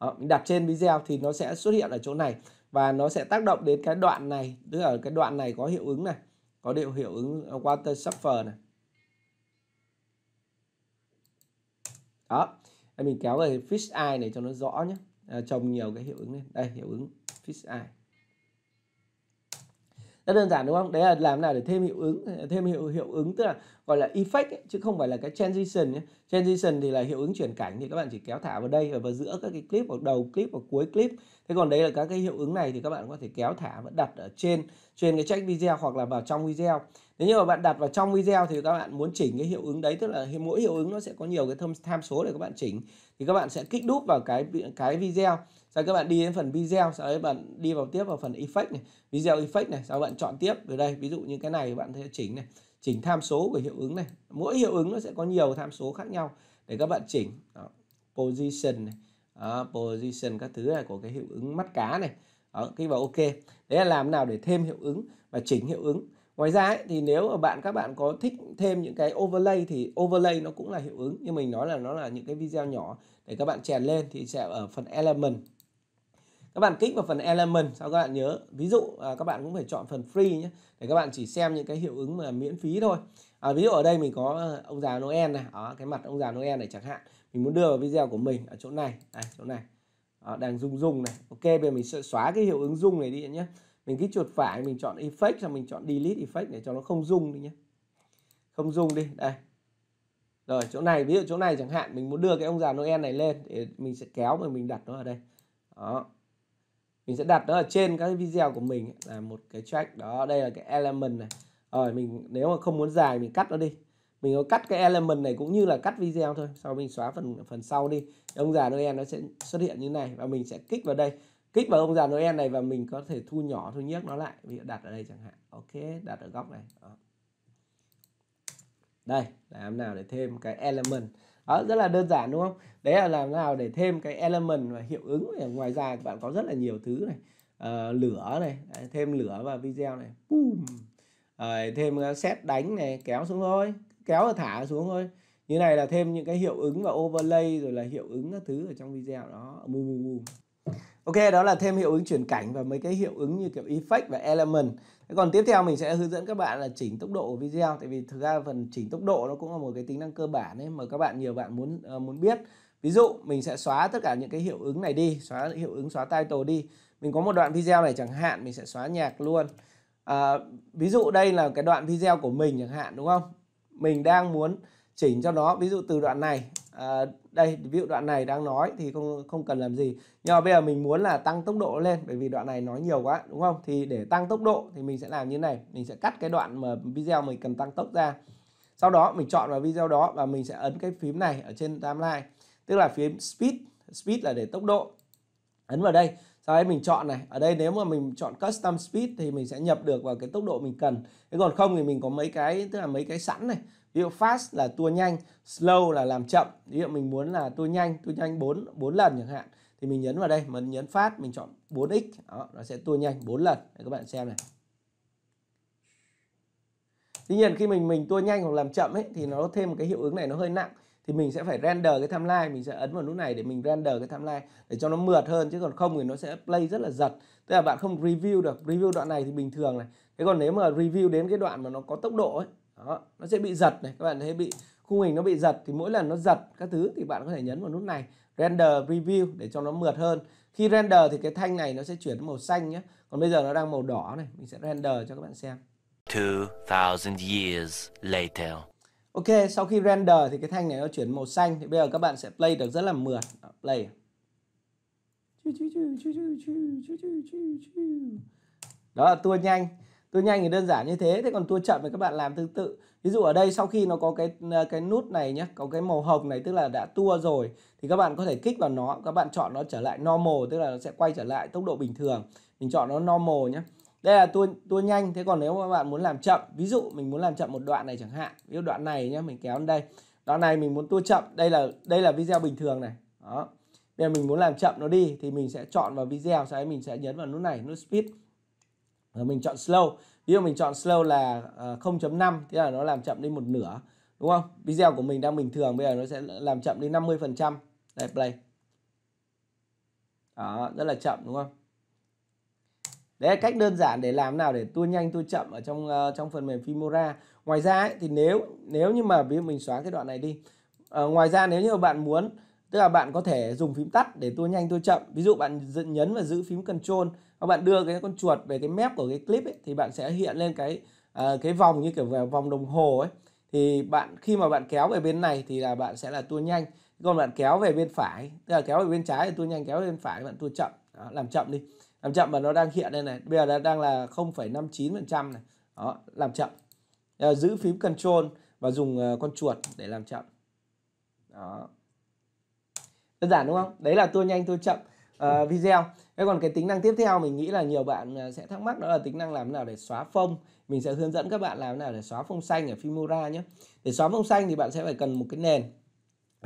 đó, mình đặt trên video thì nó sẽ xuất hiện ở chỗ này và nó sẽ tác động đến cái đoạn này tức là cái đoạn này có hiệu ứng này có điều hiệu ứng water suffer này đó đây mình kéo về fish eye này cho nó rõ nhé à, trồng nhiều cái hiệu ứng lên đây hiệu ứng fish eye rất đơn giản đúng không đấy là làm nào để thêm hiệu ứng thêm hiệu hiệu ứng tức là gọi là effect ấy, chứ không phải là cái transition nhé transition thì là hiệu ứng chuyển cảnh thì các bạn chỉ kéo thả vào đây và vào giữa các cái clip vào đầu clip và cuối clip thế còn đấy là các cái hiệu ứng này thì các bạn có thể kéo thả và đặt ở trên trên cái track video hoặc là vào trong video nếu như mà bạn đặt vào trong video thì các bạn muốn chỉnh cái hiệu ứng đấy tức là mỗi hiệu ứng nó sẽ có nhiều cái tham số để các bạn chỉnh thì các bạn sẽ kích đúp vào cái cái video sau các bạn đi đến phần video sau đấy bạn đi vào tiếp vào phần effect này video effect này sau bạn chọn tiếp về đây ví dụ như cái này bạn sẽ chỉnh này chỉnh tham số của hiệu ứng này mỗi hiệu ứng nó sẽ có nhiều tham số khác nhau để các bạn chỉnh Đó. position này Đó. position các thứ này của cái hiệu ứng mắt cá này Đó. khi vào ok đấy là làm nào để thêm hiệu ứng và chỉnh hiệu ứng ngoài ra ấy, thì nếu mà bạn các bạn có thích thêm những cái overlay thì overlay nó cũng là hiệu ứng như mình nói là nó là những cái video nhỏ để các bạn chèn lên thì sẽ ở phần element các bạn kích vào phần element sau các bạn nhớ ví dụ à, các bạn cũng phải chọn phần free nhé để các bạn chỉ xem những cái hiệu ứng mà miễn phí thôi à, ví dụ ở đây mình có à, ông già Noel này ở cái mặt ông già Noel này chẳng hạn mình muốn đưa vào video của mình ở chỗ này à, chỗ này à, đang rung rung này ok bây giờ mình sẽ xóa cái hiệu ứng rung này đi nhé mình cứ chuột phải mình chọn effect xong mình chọn delete effect để cho nó không dùng đi nhé không dùng đi đây rồi chỗ này ví dụ chỗ này chẳng hạn mình muốn đưa cái ông già Noel này lên thì mình sẽ kéo và mình đặt nó ở đây đó mình sẽ đặt nó ở trên các video của mình là một cái track đó đây là cái element này rồi mình nếu mà không muốn dài mình cắt nó đi mình có cắt cái element này cũng như là cắt video thôi sau mình xóa phần phần sau đi ông già Noel nó sẽ xuất hiện như này và mình sẽ kích vào đây kích vào ông già Noel này và mình có thể thu nhỏ thu nhấc nó lại ví dụ đặt ở đây chẳng hạn ok đặt ở góc này đó. đây làm nào để thêm cái element đó, rất là đơn giản đúng không đấy là làm nào để thêm cái element và hiệu ứng này. ngoài ra các bạn có rất là nhiều thứ này à, lửa này đấy, thêm lửa vào video này Boom. À, thêm xét ờ, đánh này kéo xuống thôi kéo và thả xuống thôi như này là thêm những cái hiệu ứng và overlay rồi là hiệu ứng các thứ ở trong video đó bù bù bù Ok, đó là thêm hiệu ứng chuyển cảnh và mấy cái hiệu ứng như kiểu effect và element. Thế còn tiếp theo mình sẽ hướng dẫn các bạn là chỉnh tốc độ của video tại vì thực ra phần chỉnh tốc độ nó cũng là một cái tính năng cơ bản ấy mà các bạn nhiều bạn muốn uh, muốn biết. Ví dụ mình sẽ xóa tất cả những cái hiệu ứng này đi, xóa hiệu ứng xóa title đi. Mình có một đoạn video này chẳng hạn mình sẽ xóa nhạc luôn. À, ví dụ đây là cái đoạn video của mình chẳng hạn đúng không? Mình đang muốn chỉnh cho nó ví dụ từ đoạn này à, đây ví dụ đoạn này đang nói thì không không cần làm gì nhưng mà bây giờ mình muốn là tăng tốc độ lên bởi vì đoạn này nói nhiều quá đúng không thì để tăng tốc độ thì mình sẽ làm như này mình sẽ cắt cái đoạn mà video mình cần tăng tốc ra sau đó mình chọn vào video đó và mình sẽ ấn cái phím này ở trên timeline tức là phím speed speed là để tốc độ ấn vào đây sau đấy mình chọn này ở đây nếu mà mình chọn custom speed thì mình sẽ nhập được vào cái tốc độ mình cần thế còn không thì mình có mấy cái tức là mấy cái sẵn này Ví dụ fast là tua nhanh, slow là làm chậm. Ví dụ mình muốn là tua nhanh, tua nhanh 4 4 lần chẳng hạn thì mình nhấn vào đây, mình nhấn fast, mình chọn 4x, đó, nó sẽ tua nhanh 4 lần. Để các bạn xem này. Tuy nhiên khi mình mình tua nhanh hoặc làm chậm ấy thì nó thêm một cái hiệu ứng này nó hơi nặng thì mình sẽ phải render cái timeline, mình sẽ ấn vào nút này để mình render cái timeline để cho nó mượt hơn chứ còn không thì nó sẽ play rất là giật. Tức là bạn không review được, review đoạn này thì bình thường này. Thế còn nếu mà review đến cái đoạn mà nó có tốc độ ấy đó nó sẽ bị giật này các bạn thấy bị khung hình nó bị giật thì mỗi lần nó giật các thứ thì bạn có thể nhấn vào nút này render preview để cho nó mượt hơn khi render thì cái thanh này nó sẽ chuyển màu xanh nhé còn bây giờ nó đang màu đỏ này mình sẽ render cho các bạn xem 2000 years later Ok, sau khi render thì cái thanh này nó chuyển màu xanh thì bây giờ các bạn sẽ play được rất là mượt. Đó, play. Đó là tua nhanh. Tua nhanh thì đơn giản như thế, thế còn tua chậm thì các bạn làm tương tự. Ví dụ ở đây sau khi nó có cái ờ, cái nút này nhé, có cái màu hồng này tức là đã tua rồi thì các bạn có thể kích vào nó, các bạn chọn nó trở lại normal tức là nó sẽ quay trở lại tốc độ bình thường. Mình chọn nó normal nhé. Đây là tua tua nhanh, thế còn nếu mà bạn muốn làm chậm, ví dụ mình muốn làm chậm một đoạn này chẳng hạn, ví dụ đoạn này nhé, mình kéo lên đây. Đoạn này mình muốn tua chậm, đây là đây là video bình thường này. Đó. Bây giờ mình muốn làm chậm nó đi thì mình sẽ chọn vào video, sau đấy mình sẽ nhấn vào nút này, nút speed Ờ, mình chọn slow ví dụ mình chọn slow là 0.5 ờ, thế là nó làm chậm đi một nửa đúng không video của mình đang bình thường bây giờ nó sẽ làm chậm đi 50 phần trăm đây play đó rất là chậm đúng không đấy là cách đơn giản để làm nào để tua nhanh tua chậm ở trong uh, trong phần mềm Filmora ngoài ra ấy, thì nếu nếu như mà ví dụ mình xóa cái đoạn này đi uh, ngoài ra nếu như bạn muốn tức là bạn có thể dùng phím tắt để tua nhanh tua chậm ví dụ bạn nhấn và giữ phím Control các bạn đưa cái con chuột về cái mép của cái clip ấy, thì bạn sẽ hiện lên cái uh, cái vòng như kiểu vòng đồng hồ ấy thì bạn khi mà bạn kéo về bên này thì là bạn sẽ là tua nhanh còn bạn kéo về bên phải tức là kéo về bên trái thì tua nhanh kéo về bên phải bạn tua chậm đó, làm chậm đi làm chậm mà nó đang hiện đây này bây giờ nó đang là 0,59% này đó làm chậm là ờ, giữ phím control và dùng ờ, con chuột để làm chậm đó đơn giản đúng không đấy là tua nhanh tua chậm uh, video thế còn cái tính năng tiếp theo mình nghĩ là nhiều bạn à, sẽ thắc mắc đó là tính năng làm thế nào để xóa phông mình sẽ hướng dẫn các bạn làm thế nào để xóa phông xanh ở Filmora nhé để xóa phông xanh thì bạn sẽ phải cần một cái nền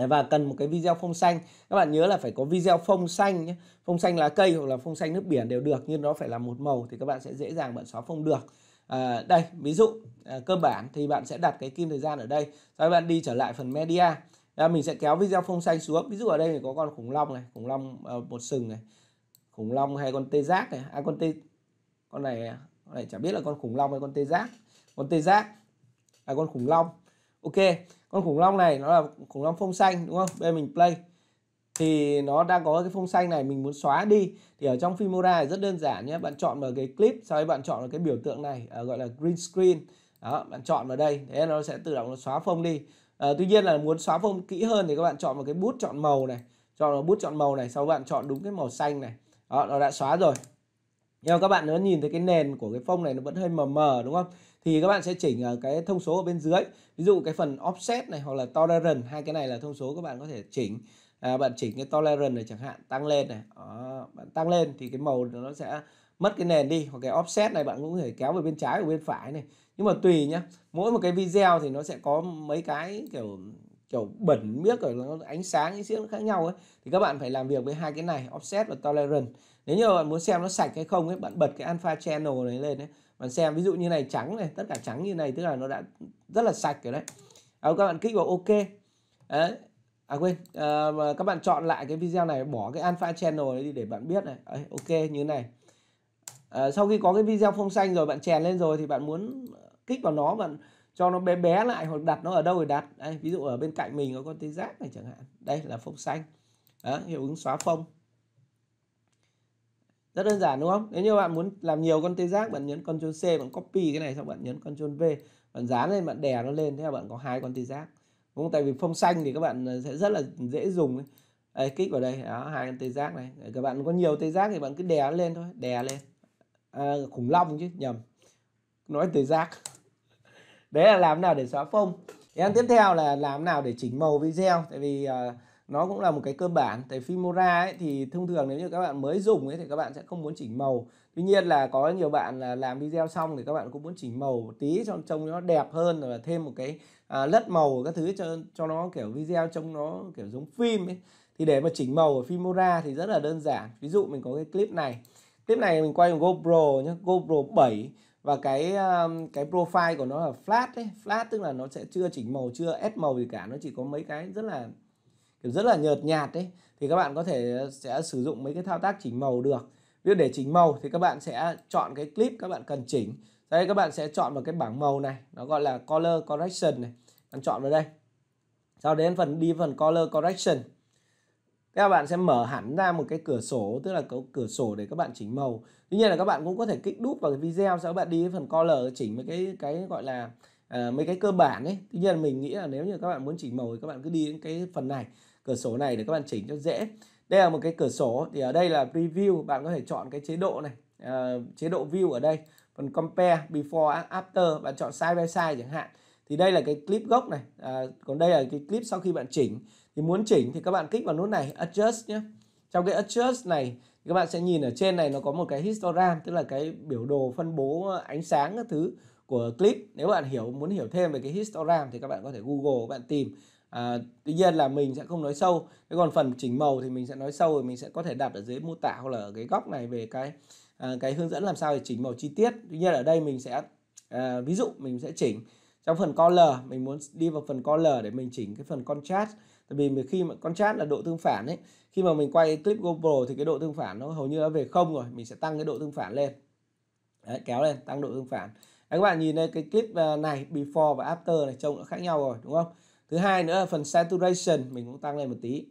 và cần một cái video phông xanh các bạn nhớ là phải có video phông xanh nhé phông xanh lá cây hoặc là phông xanh nước biển đều được nhưng nó phải là một màu thì các bạn sẽ dễ dàng bạn xóa phông được à, đây ví dụ à, cơ bản thì bạn sẽ đặt cái kim thời gian ở đây sau bạn đi trở lại phần media à, mình sẽ kéo video phông xanh xuống ví dụ ở đây có con khủng long này khủng long à, ờ, một sừng này khủng long hay con tê giác này à con tê con này con này chả biết là con khủng long hay con tê giác con tê giác à con khủng long ok con khủng long này nó là khủng long phông xanh đúng không bên mình play thì nó đang có cái phông xanh này mình muốn xóa đi thì ở trong Filmora này rất đơn giản nhé bạn chọn vào cái clip sau đấy bạn chọn vào cái biểu tượng này à, gọi là green screen đó bạn chọn vào đây thế nó sẽ tự động nó xóa phông đi à, tuy nhiên là muốn xóa phông kỹ hơn thì các bạn chọn vào cái bút chọn màu này chọn vào bút chọn màu này sau bạn chọn đúng cái màu xanh này đó nó đã xóa rồi nhưng mà các bạn nó nhìn thấy cái nền của cái phông này nó vẫn hơi mờ mờ đúng không thì các bạn sẽ chỉnh ờ, cái thông số ở bên dưới ví dụ cái phần offset này hoặc là tolerance hai cái này là thông số các bạn có thể chỉnh à, bạn chỉnh cái tolerance này chẳng hạn tăng lên này đó, bạn tăng lên thì cái màu nó sẽ mất cái nền đi hoặc cái offset này bạn cũng có thể kéo về bên trái hoặc bên phải này nhưng mà tùy nhá mỗi một cái video thì nó sẽ có mấy cái kiểu kiểu bẩn miếc rồi nó ánh sáng những nó khác nhau ấy thì các bạn phải làm việc với hai cái này offset và tolerance nếu như bạn muốn xem nó sạch hay không ấy bạn bật cái alpha channel này lên đấy bạn xem ví dụ như này trắng này tất cả trắng như này tức là nó đã rất là sạch rồi đấy à, các bạn kích vào ok đấy à quên à, các bạn chọn lại cái video này bỏ cái alpha channel này đi để bạn biết này đấy, ok như này à, sau khi có cái video phông xanh rồi bạn chèn lên rồi thì bạn muốn kích vào nó bạn cho nó bé bé lại hoặc đặt nó ở đâu thì đặt đây, ví dụ ở bên cạnh mình có con tê giác này chẳng hạn đây là phông xanh đó, hiệu ứng xóa phông rất đơn giản đúng không nếu như bạn muốn làm nhiều con tê giác bạn nhấn Ctrl C bạn copy cái này xong bạn nhấn Ctrl V bạn dán lên bạn đè nó lên thế là bạn có hai con tê giác đúng không tại vì phông xanh thì các bạn ờ, sẽ rất là dễ dùng đây, kích vào đây đó hai con tê giác này các bạn có nhiều tê giác thì bạn cứ đè lên thôi đè lên à, khủng long chứ nhầm nói tê giác đấy là làm nào để xóa phông em tiếp theo là làm nào để chỉnh màu video tại vì uh, nó cũng là một cái cơ bản tại Filmora ấy thì thông thường nếu như các bạn mới dùng ấy thì các bạn sẽ không muốn chỉnh màu tuy nhiên là có nhiều bạn là làm video xong thì các bạn cũng muốn chỉnh màu một tí cho trông nó đẹp hơn rồi thêm một cái à, lất màu các thứ cho cho nó kiểu video trông nó kiểu giống phim ấy thì để mà chỉnh màu ở Filmora thì rất là đơn giản ví dụ mình có cái clip này clip này mình quay bằng GoPro nhé GoPro 7 và cái cái profile của nó là flat ấy flat tức là nó sẽ chưa chỉnh màu chưa ép màu gì cả nó chỉ có mấy cái rất là kiểu rất là nhợt nhạt đấy thì các bạn có thể sẽ sử dụng mấy cái thao tác chỉnh màu được ví dụ để chỉnh màu thì các bạn sẽ chọn cái clip các bạn cần chỉnh đây các bạn sẽ chọn vào cái bảng màu này nó gọi là color correction này bạn chọn vào đây sau đến phần đi phần color correction các bạn sẽ mở hẳn ra một cái cửa sổ tức là có cửa sổ để các bạn chỉnh màu tuy nhiên là các bạn cũng có thể kích đúp vào cái video sau các bạn đi phần color chỉnh mấy cái cái gọi là à, mấy cái cơ bản ấy tuy nhiên mình nghĩ là nếu như các bạn muốn chỉnh màu thì các bạn cứ đi đến cái phần này cửa sổ này để các bạn chỉnh cho dễ đây là một cái cửa sổ thì ở đây là preview bạn có thể chọn cái chế độ này à, chế độ view ở đây phần compare before after bạn chọn side by side chẳng hạn thì đây là cái clip gốc này à, còn đây là cái clip sau khi bạn chỉnh thì muốn chỉnh thì các bạn kích vào nút này adjust nhé trong cái adjust này các bạn sẽ nhìn ở trên này nó có một cái histogram tức là cái biểu đồ phân bố ánh sáng các thứ của clip nếu bạn hiểu muốn hiểu thêm về cái histogram thì các bạn có thể google bạn tìm à, tuy nhiên là mình sẽ không nói sâu cái còn phần chỉnh màu thì mình sẽ nói sâu rồi mình sẽ có thể đặt ở dưới mô tả hoặc là ở cái góc này về cái à, cái hướng dẫn làm sao để chỉnh màu chi tiết tuy nhiên ở đây mình sẽ à, ví dụ mình sẽ chỉnh trong phần color mình muốn đi vào phần color để mình chỉnh cái phần contrast tại vì khi mà con chat là độ tương phản ấy khi mà mình quay clip GoPro thì cái độ tương phản nó hầu như đã về không rồi mình sẽ tăng cái độ tương phản lên Đấy, kéo lên tăng độ tương phản Đấy, các bạn nhìn đây cái clip à, này before và after này trông nó khác nhau rồi đúng không thứ hai nữa là phần saturation mình cũng tăng lên một tí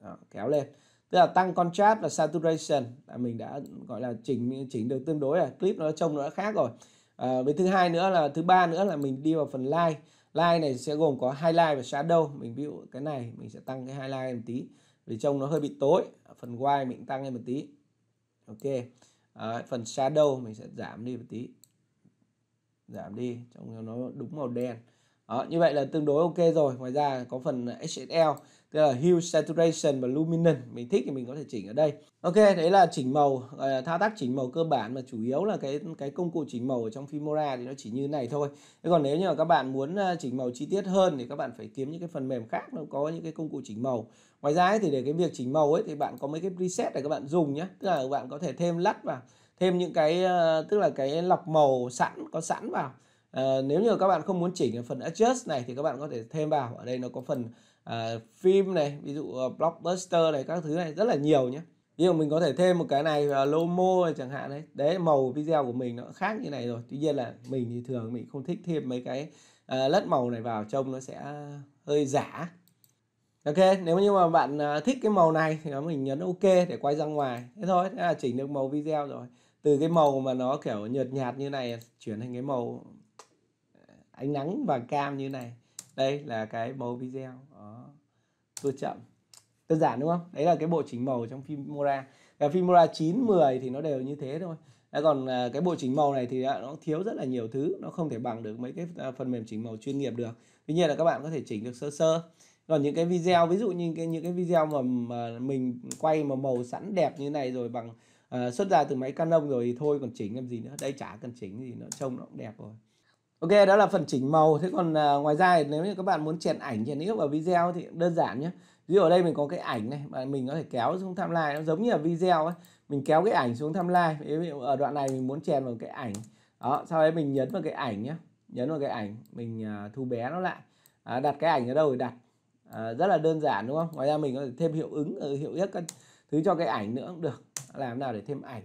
Đó, kéo lên tức là tăng contrast và saturation là mình đã gọi là chỉnh chỉnh được tương đối rồi, clip nó trông nó đã khác rồi à, với thứ hai nữa là thứ ba nữa là mình đi vào phần like line này sẽ gồm có highlight và shadow mình ví dụ cái này mình sẽ tăng cái highlight một tí vì trông nó hơi bị tối phần white mình tăng lên một tí ok à, phần shadow mình sẽ giảm đi một tí giảm đi trông nó đúng màu đen đó, ờ, như vậy là tương đối ok rồi ngoài ra có phần HSL tức là hue saturation và luminance mình thích thì mình có thể chỉnh ở đây ok đấy là chỉnh màu à, thao tác chỉnh màu cơ bản mà chủ yếu là cái cái công cụ chỉnh màu ở trong Filmora thì nó chỉ như này thôi thế còn nếu như mà các bạn muốn à, chỉnh màu chi tiết hơn thì các bạn phải kiếm những cái phần mềm khác nó có những cái công cụ chỉnh màu ngoài ra ấy, thì để cái việc chỉnh màu ấy thì bạn có mấy cái preset để các bạn dùng nhé tức là bạn có thể thêm lắt vào thêm những cái à, tức là cái lọc màu sẵn có sẵn vào À, nếu như các bạn không muốn chỉnh ở phần adjust này thì các bạn có thể thêm vào ở đây nó có phần uh, phim này ví dụ uh, blockbuster này các thứ này rất là nhiều nhé ví dụ mình có thể thêm một cái này uh, lomo này chẳng hạn đấy đấy màu video của mình nó khác như này rồi tuy nhiên là mình thì thường mình không thích thêm mấy cái uh, ờ, lất màu này vào trông nó sẽ hơi giả ok nếu như mà bạn uh, thích cái màu này thì mình nhấn ok để quay ra ngoài thế thôi thế là chỉnh được màu video rồi từ cái màu mà nó kiểu nhợt nhạt như này chuyển thành cái màu ánh nắng và cam như này đây là cái màu video đó tua chậm đơn giản đúng không đấy là cái bộ chỉnh màu trong phim Mora và phim Mora chín 10 thì nó đều như thế thôi đấy, còn à, cái bộ chỉnh màu này thì à, nó thiếu rất là nhiều thứ nó không thể bằng được mấy cái à, phần mềm chỉnh màu chuyên nghiệp được tuy nhiên là các bạn có thể chỉnh được sơ sơ còn những cái video ví dụ như cái những cái video mà, mà mình quay mà màu sẵn đẹp như này rồi bằng uh, xuất ra từ máy Canon rồi thì thôi còn chỉnh làm gì nữa đây chả cần chỉnh gì nó trông nó cũng đẹp rồi Ok, đó là phần chỉnh màu. Thế còn uh, ngoài ra nếu như các bạn muốn chèn ảnh, chèn iốt vào video thì đơn giản nhé. Ví dụ ở đây mình có cái ảnh này, mà mình có thể kéo xuống timeline, nó giống như là video ấy. Mình kéo cái ảnh xuống timeline. Ví dụ ở đoạn này mình muốn chèn vào cái ảnh. Đó, sau đấy mình nhấn vào cái ảnh nhé. Nhấn vào cái ảnh, mình uh, thu bé nó lại. À, đặt cái ảnh ở đâu thì đặt. À, rất là đơn giản đúng không? Ngoài ra mình có thể thêm hiệu ứng, ừ, hiệu ứng các thứ cho cái ảnh nữa cũng được. Làm nào để thêm ảnh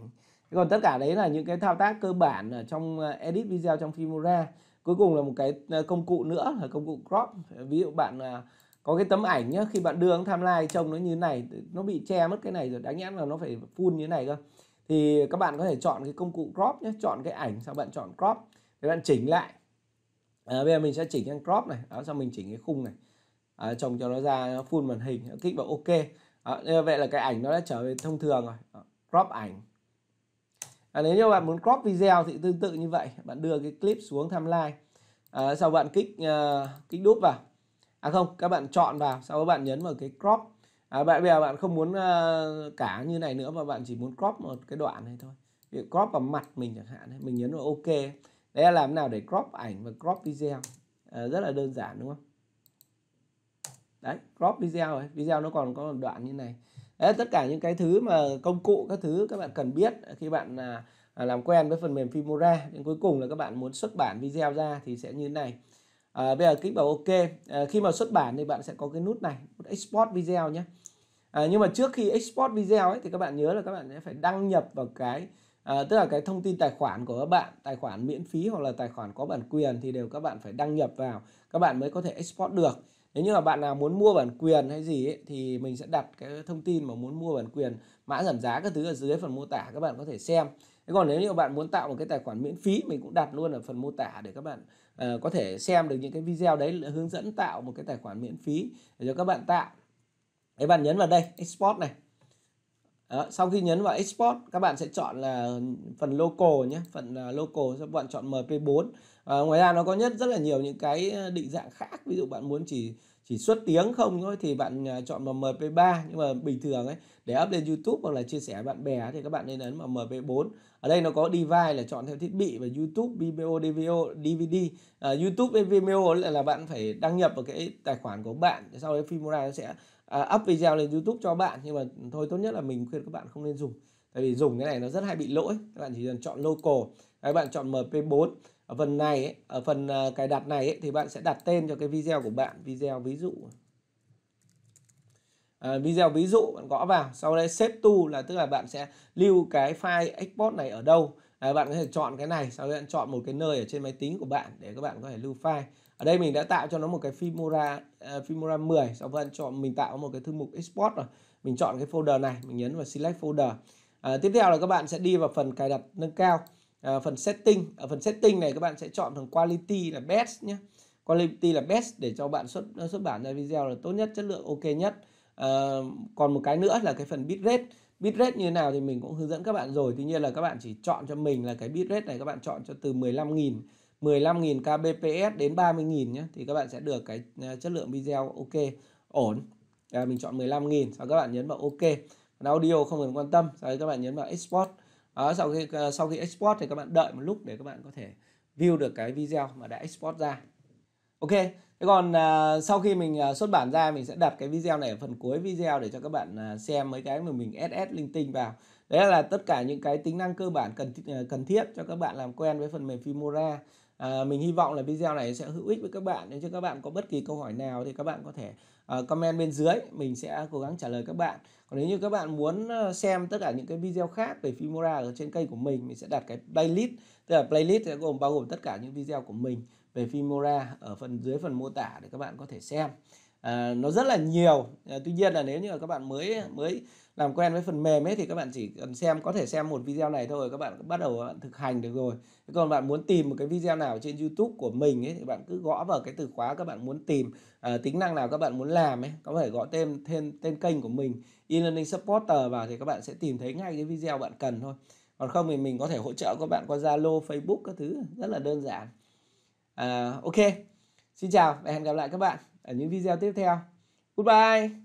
còn tất cả đấy là những cái thao tác cơ bản ở trong ờ, edit video trong Filmora cuối cùng là một cái ờ, công cụ nữa là công cụ crop ví dụ bạn ờ, có cái tấm ảnh nhá khi bạn đưa ông timeline trông nó như thế này nó bị che mất cái này rồi đáng nhẽ là nó phải full như thế này cơ thì các bạn có thể chọn cái công cụ crop nhé chọn cái ảnh sau bạn chọn crop để bạn chỉnh lại à, bây giờ mình sẽ chỉnh sang crop này đó xong mình chỉnh cái khung này à, trồng cho nó ra nó full màn hình kích vào ok à, vậy là cái ảnh nó đã trở về thông thường rồi à, crop ảnh à, nếu như bạn muốn crop video thì tương tự như vậy bạn đưa cái clip xuống timeline à, sau bạn kích uh, kích đúp vào à không các bạn chọn vào sau đó bạn nhấn vào cái crop à, bạn bè bạn không muốn uh, cả như này nữa mà bạn chỉ muốn crop một cái đoạn này thôi ví dụ crop vào mặt mình chẳng hạn mình nhấn vào ok đấy là làm nào để crop ảnh và crop video à, rất là đơn giản đúng không đấy crop video ấy. video nó còn có một đoạn như này tất cả những cái thứ mà công cụ các thứ các bạn cần biết khi bạn à, à làm quen với phần mềm Filmora đến cuối cùng là các bạn muốn xuất bản video ra thì sẽ như thế này à, bây giờ kích vào OK à, khi mà xuất bản thì bạn sẽ có cái nút này nút export video nhé à, nhưng mà trước khi export video ấy thì các bạn nhớ là các bạn sẽ phải đăng nhập vào cái à, tức là cái thông tin tài khoản của các bạn tài khoản miễn phí hoặc là tài khoản có bản quyền thì đều các bạn phải đăng nhập vào các bạn mới có thể export được nếu như là bạn nào muốn mua bản quyền hay gì ấy, thì mình sẽ đặt cái thông tin mà muốn mua bản quyền mã giảm giá các thứ ở dưới phần mô tả các bạn có thể xem thế còn nếu như bạn muốn tạo một cái tài khoản miễn phí mình cũng đặt luôn ở phần mô tả để các bạn uh, có thể xem được những cái video đấy hướng dẫn tạo một cái tài khoản miễn phí để cho các bạn tạo đấy bạn nhấn vào đây export này đó, sau khi nhấn vào export các bạn sẽ chọn là phần local nhé phần uh, local các bạn chọn mp4 à, ngoài ra nó có nhất rất là nhiều những cái ờ, định dạng khác ví dụ bạn muốn chỉ chỉ xuất tiếng không thôi thì bạn ờ, chọn vào MP3 nhưng mà bình thường ấy để up lên YouTube hoặc là chia sẻ với bạn bè thì các bạn nên ấn vào MP4 ở đây nó có device là chọn theo thiết bị và YouTube Vimeo DVO DVD à, YouTube Vimeo là, là bạn phải đăng nhập vào cái tài khoản của bạn sau đấy Filmora nó sẽ à, up video lên YouTube cho bạn nhưng mà thôi tốt nhất là mình khuyên các bạn không nên dùng tại vì dùng cái này nó rất hay bị lỗi các bạn chỉ cần chọn local các bạn chọn MP4 ở phần này ở phần ờ, cài đặt này thì bạn sẽ đặt tên cho cái video của bạn video ví dụ à, video ví dụ bạn gõ vào sau đây save to là tức là bạn sẽ lưu cái file export này ở đâu à, bạn có thể chọn cái này sau đó bạn chọn một cái nơi ở trên máy tính của bạn để các bạn có thể lưu file ở đây mình đã tạo cho nó một cái Filmora uh, Filmora 10 sau đó bạn chọn mình tạo một cái thư mục export rồi mình chọn cái folder này mình nhấn vào select folder à, tiếp theo là các bạn sẽ đi vào phần cài đặt nâng cao Ờ, phần setting ở phần setting này các bạn sẽ chọn phần quality là best nhé quality là best để cho bạn xuất ờ, xuất bản ra video là tốt nhất chất lượng ok nhất à, còn một cái nữa là cái phần bitrate bitrate như thế nào thì mình cũng hướng dẫn các bạn rồi tuy nhiên là các bạn chỉ chọn cho mình là cái bitrate này các bạn chọn cho từ 15.000 15.000 kbps đến 30.000 nhé thì các bạn sẽ được cái chất lượng video ok ổn à, mình chọn 15.000 sau các bạn nhấn vào ok audio không cần quan tâm sau đấy các bạn nhấn vào export đó, ờ, sau khi ờ, sau khi export thì các bạn đợi một lúc để các bạn có thể view được cái video mà đã export ra ok thế còn uh, sau khi mình uh, xuất bản ra mình sẽ đặt cái video này ở phần cuối video để cho các bạn uh, xem mấy cái mà mình ss linh tinh vào đấy là tất cả những cái tính năng cơ bản cần cần thiết cho các bạn làm quen với phần mềm Filmora À, mình hy vọng là video này sẽ hữu ích với các bạn nếu như các bạn có bất kỳ câu hỏi nào thì các bạn có thể Ờ, comment bên dưới mình sẽ cố gắng trả lời các bạn còn nếu như các bạn muốn ờ, xem tất cả những cái video khác về Fimora ở trên kênh của mình mình sẽ đặt cái playlist tức là playlist sẽ gồm bao gồm tất cả những video của mình về Fimora ở phần dưới phần mô tả để các bạn có thể xem à, nó rất là nhiều à, tuy nhiên là nếu như là các bạn mới mới làm quen với phần mềm ấy thì các bạn chỉ cần xem có thể xem một video này thôi các bạn bắt đầu bạn thực hành được rồi còn bạn muốn tìm một cái video nào trên YouTube của mình ấy thì bạn cứ gõ vào cái từ khóa các bạn muốn tìm à, tính năng nào các bạn muốn làm ấy có thể gõ tên thêm tên kênh của mình e-learning supporter vào thì các bạn sẽ tìm thấy ngay cái video bạn cần thôi còn không thì mình có thể hỗ trợ các bạn qua Zalo, Facebook các thứ rất là đơn giản à, ok xin chào và hẹn gặp lại các bạn ở những video tiếp theo goodbye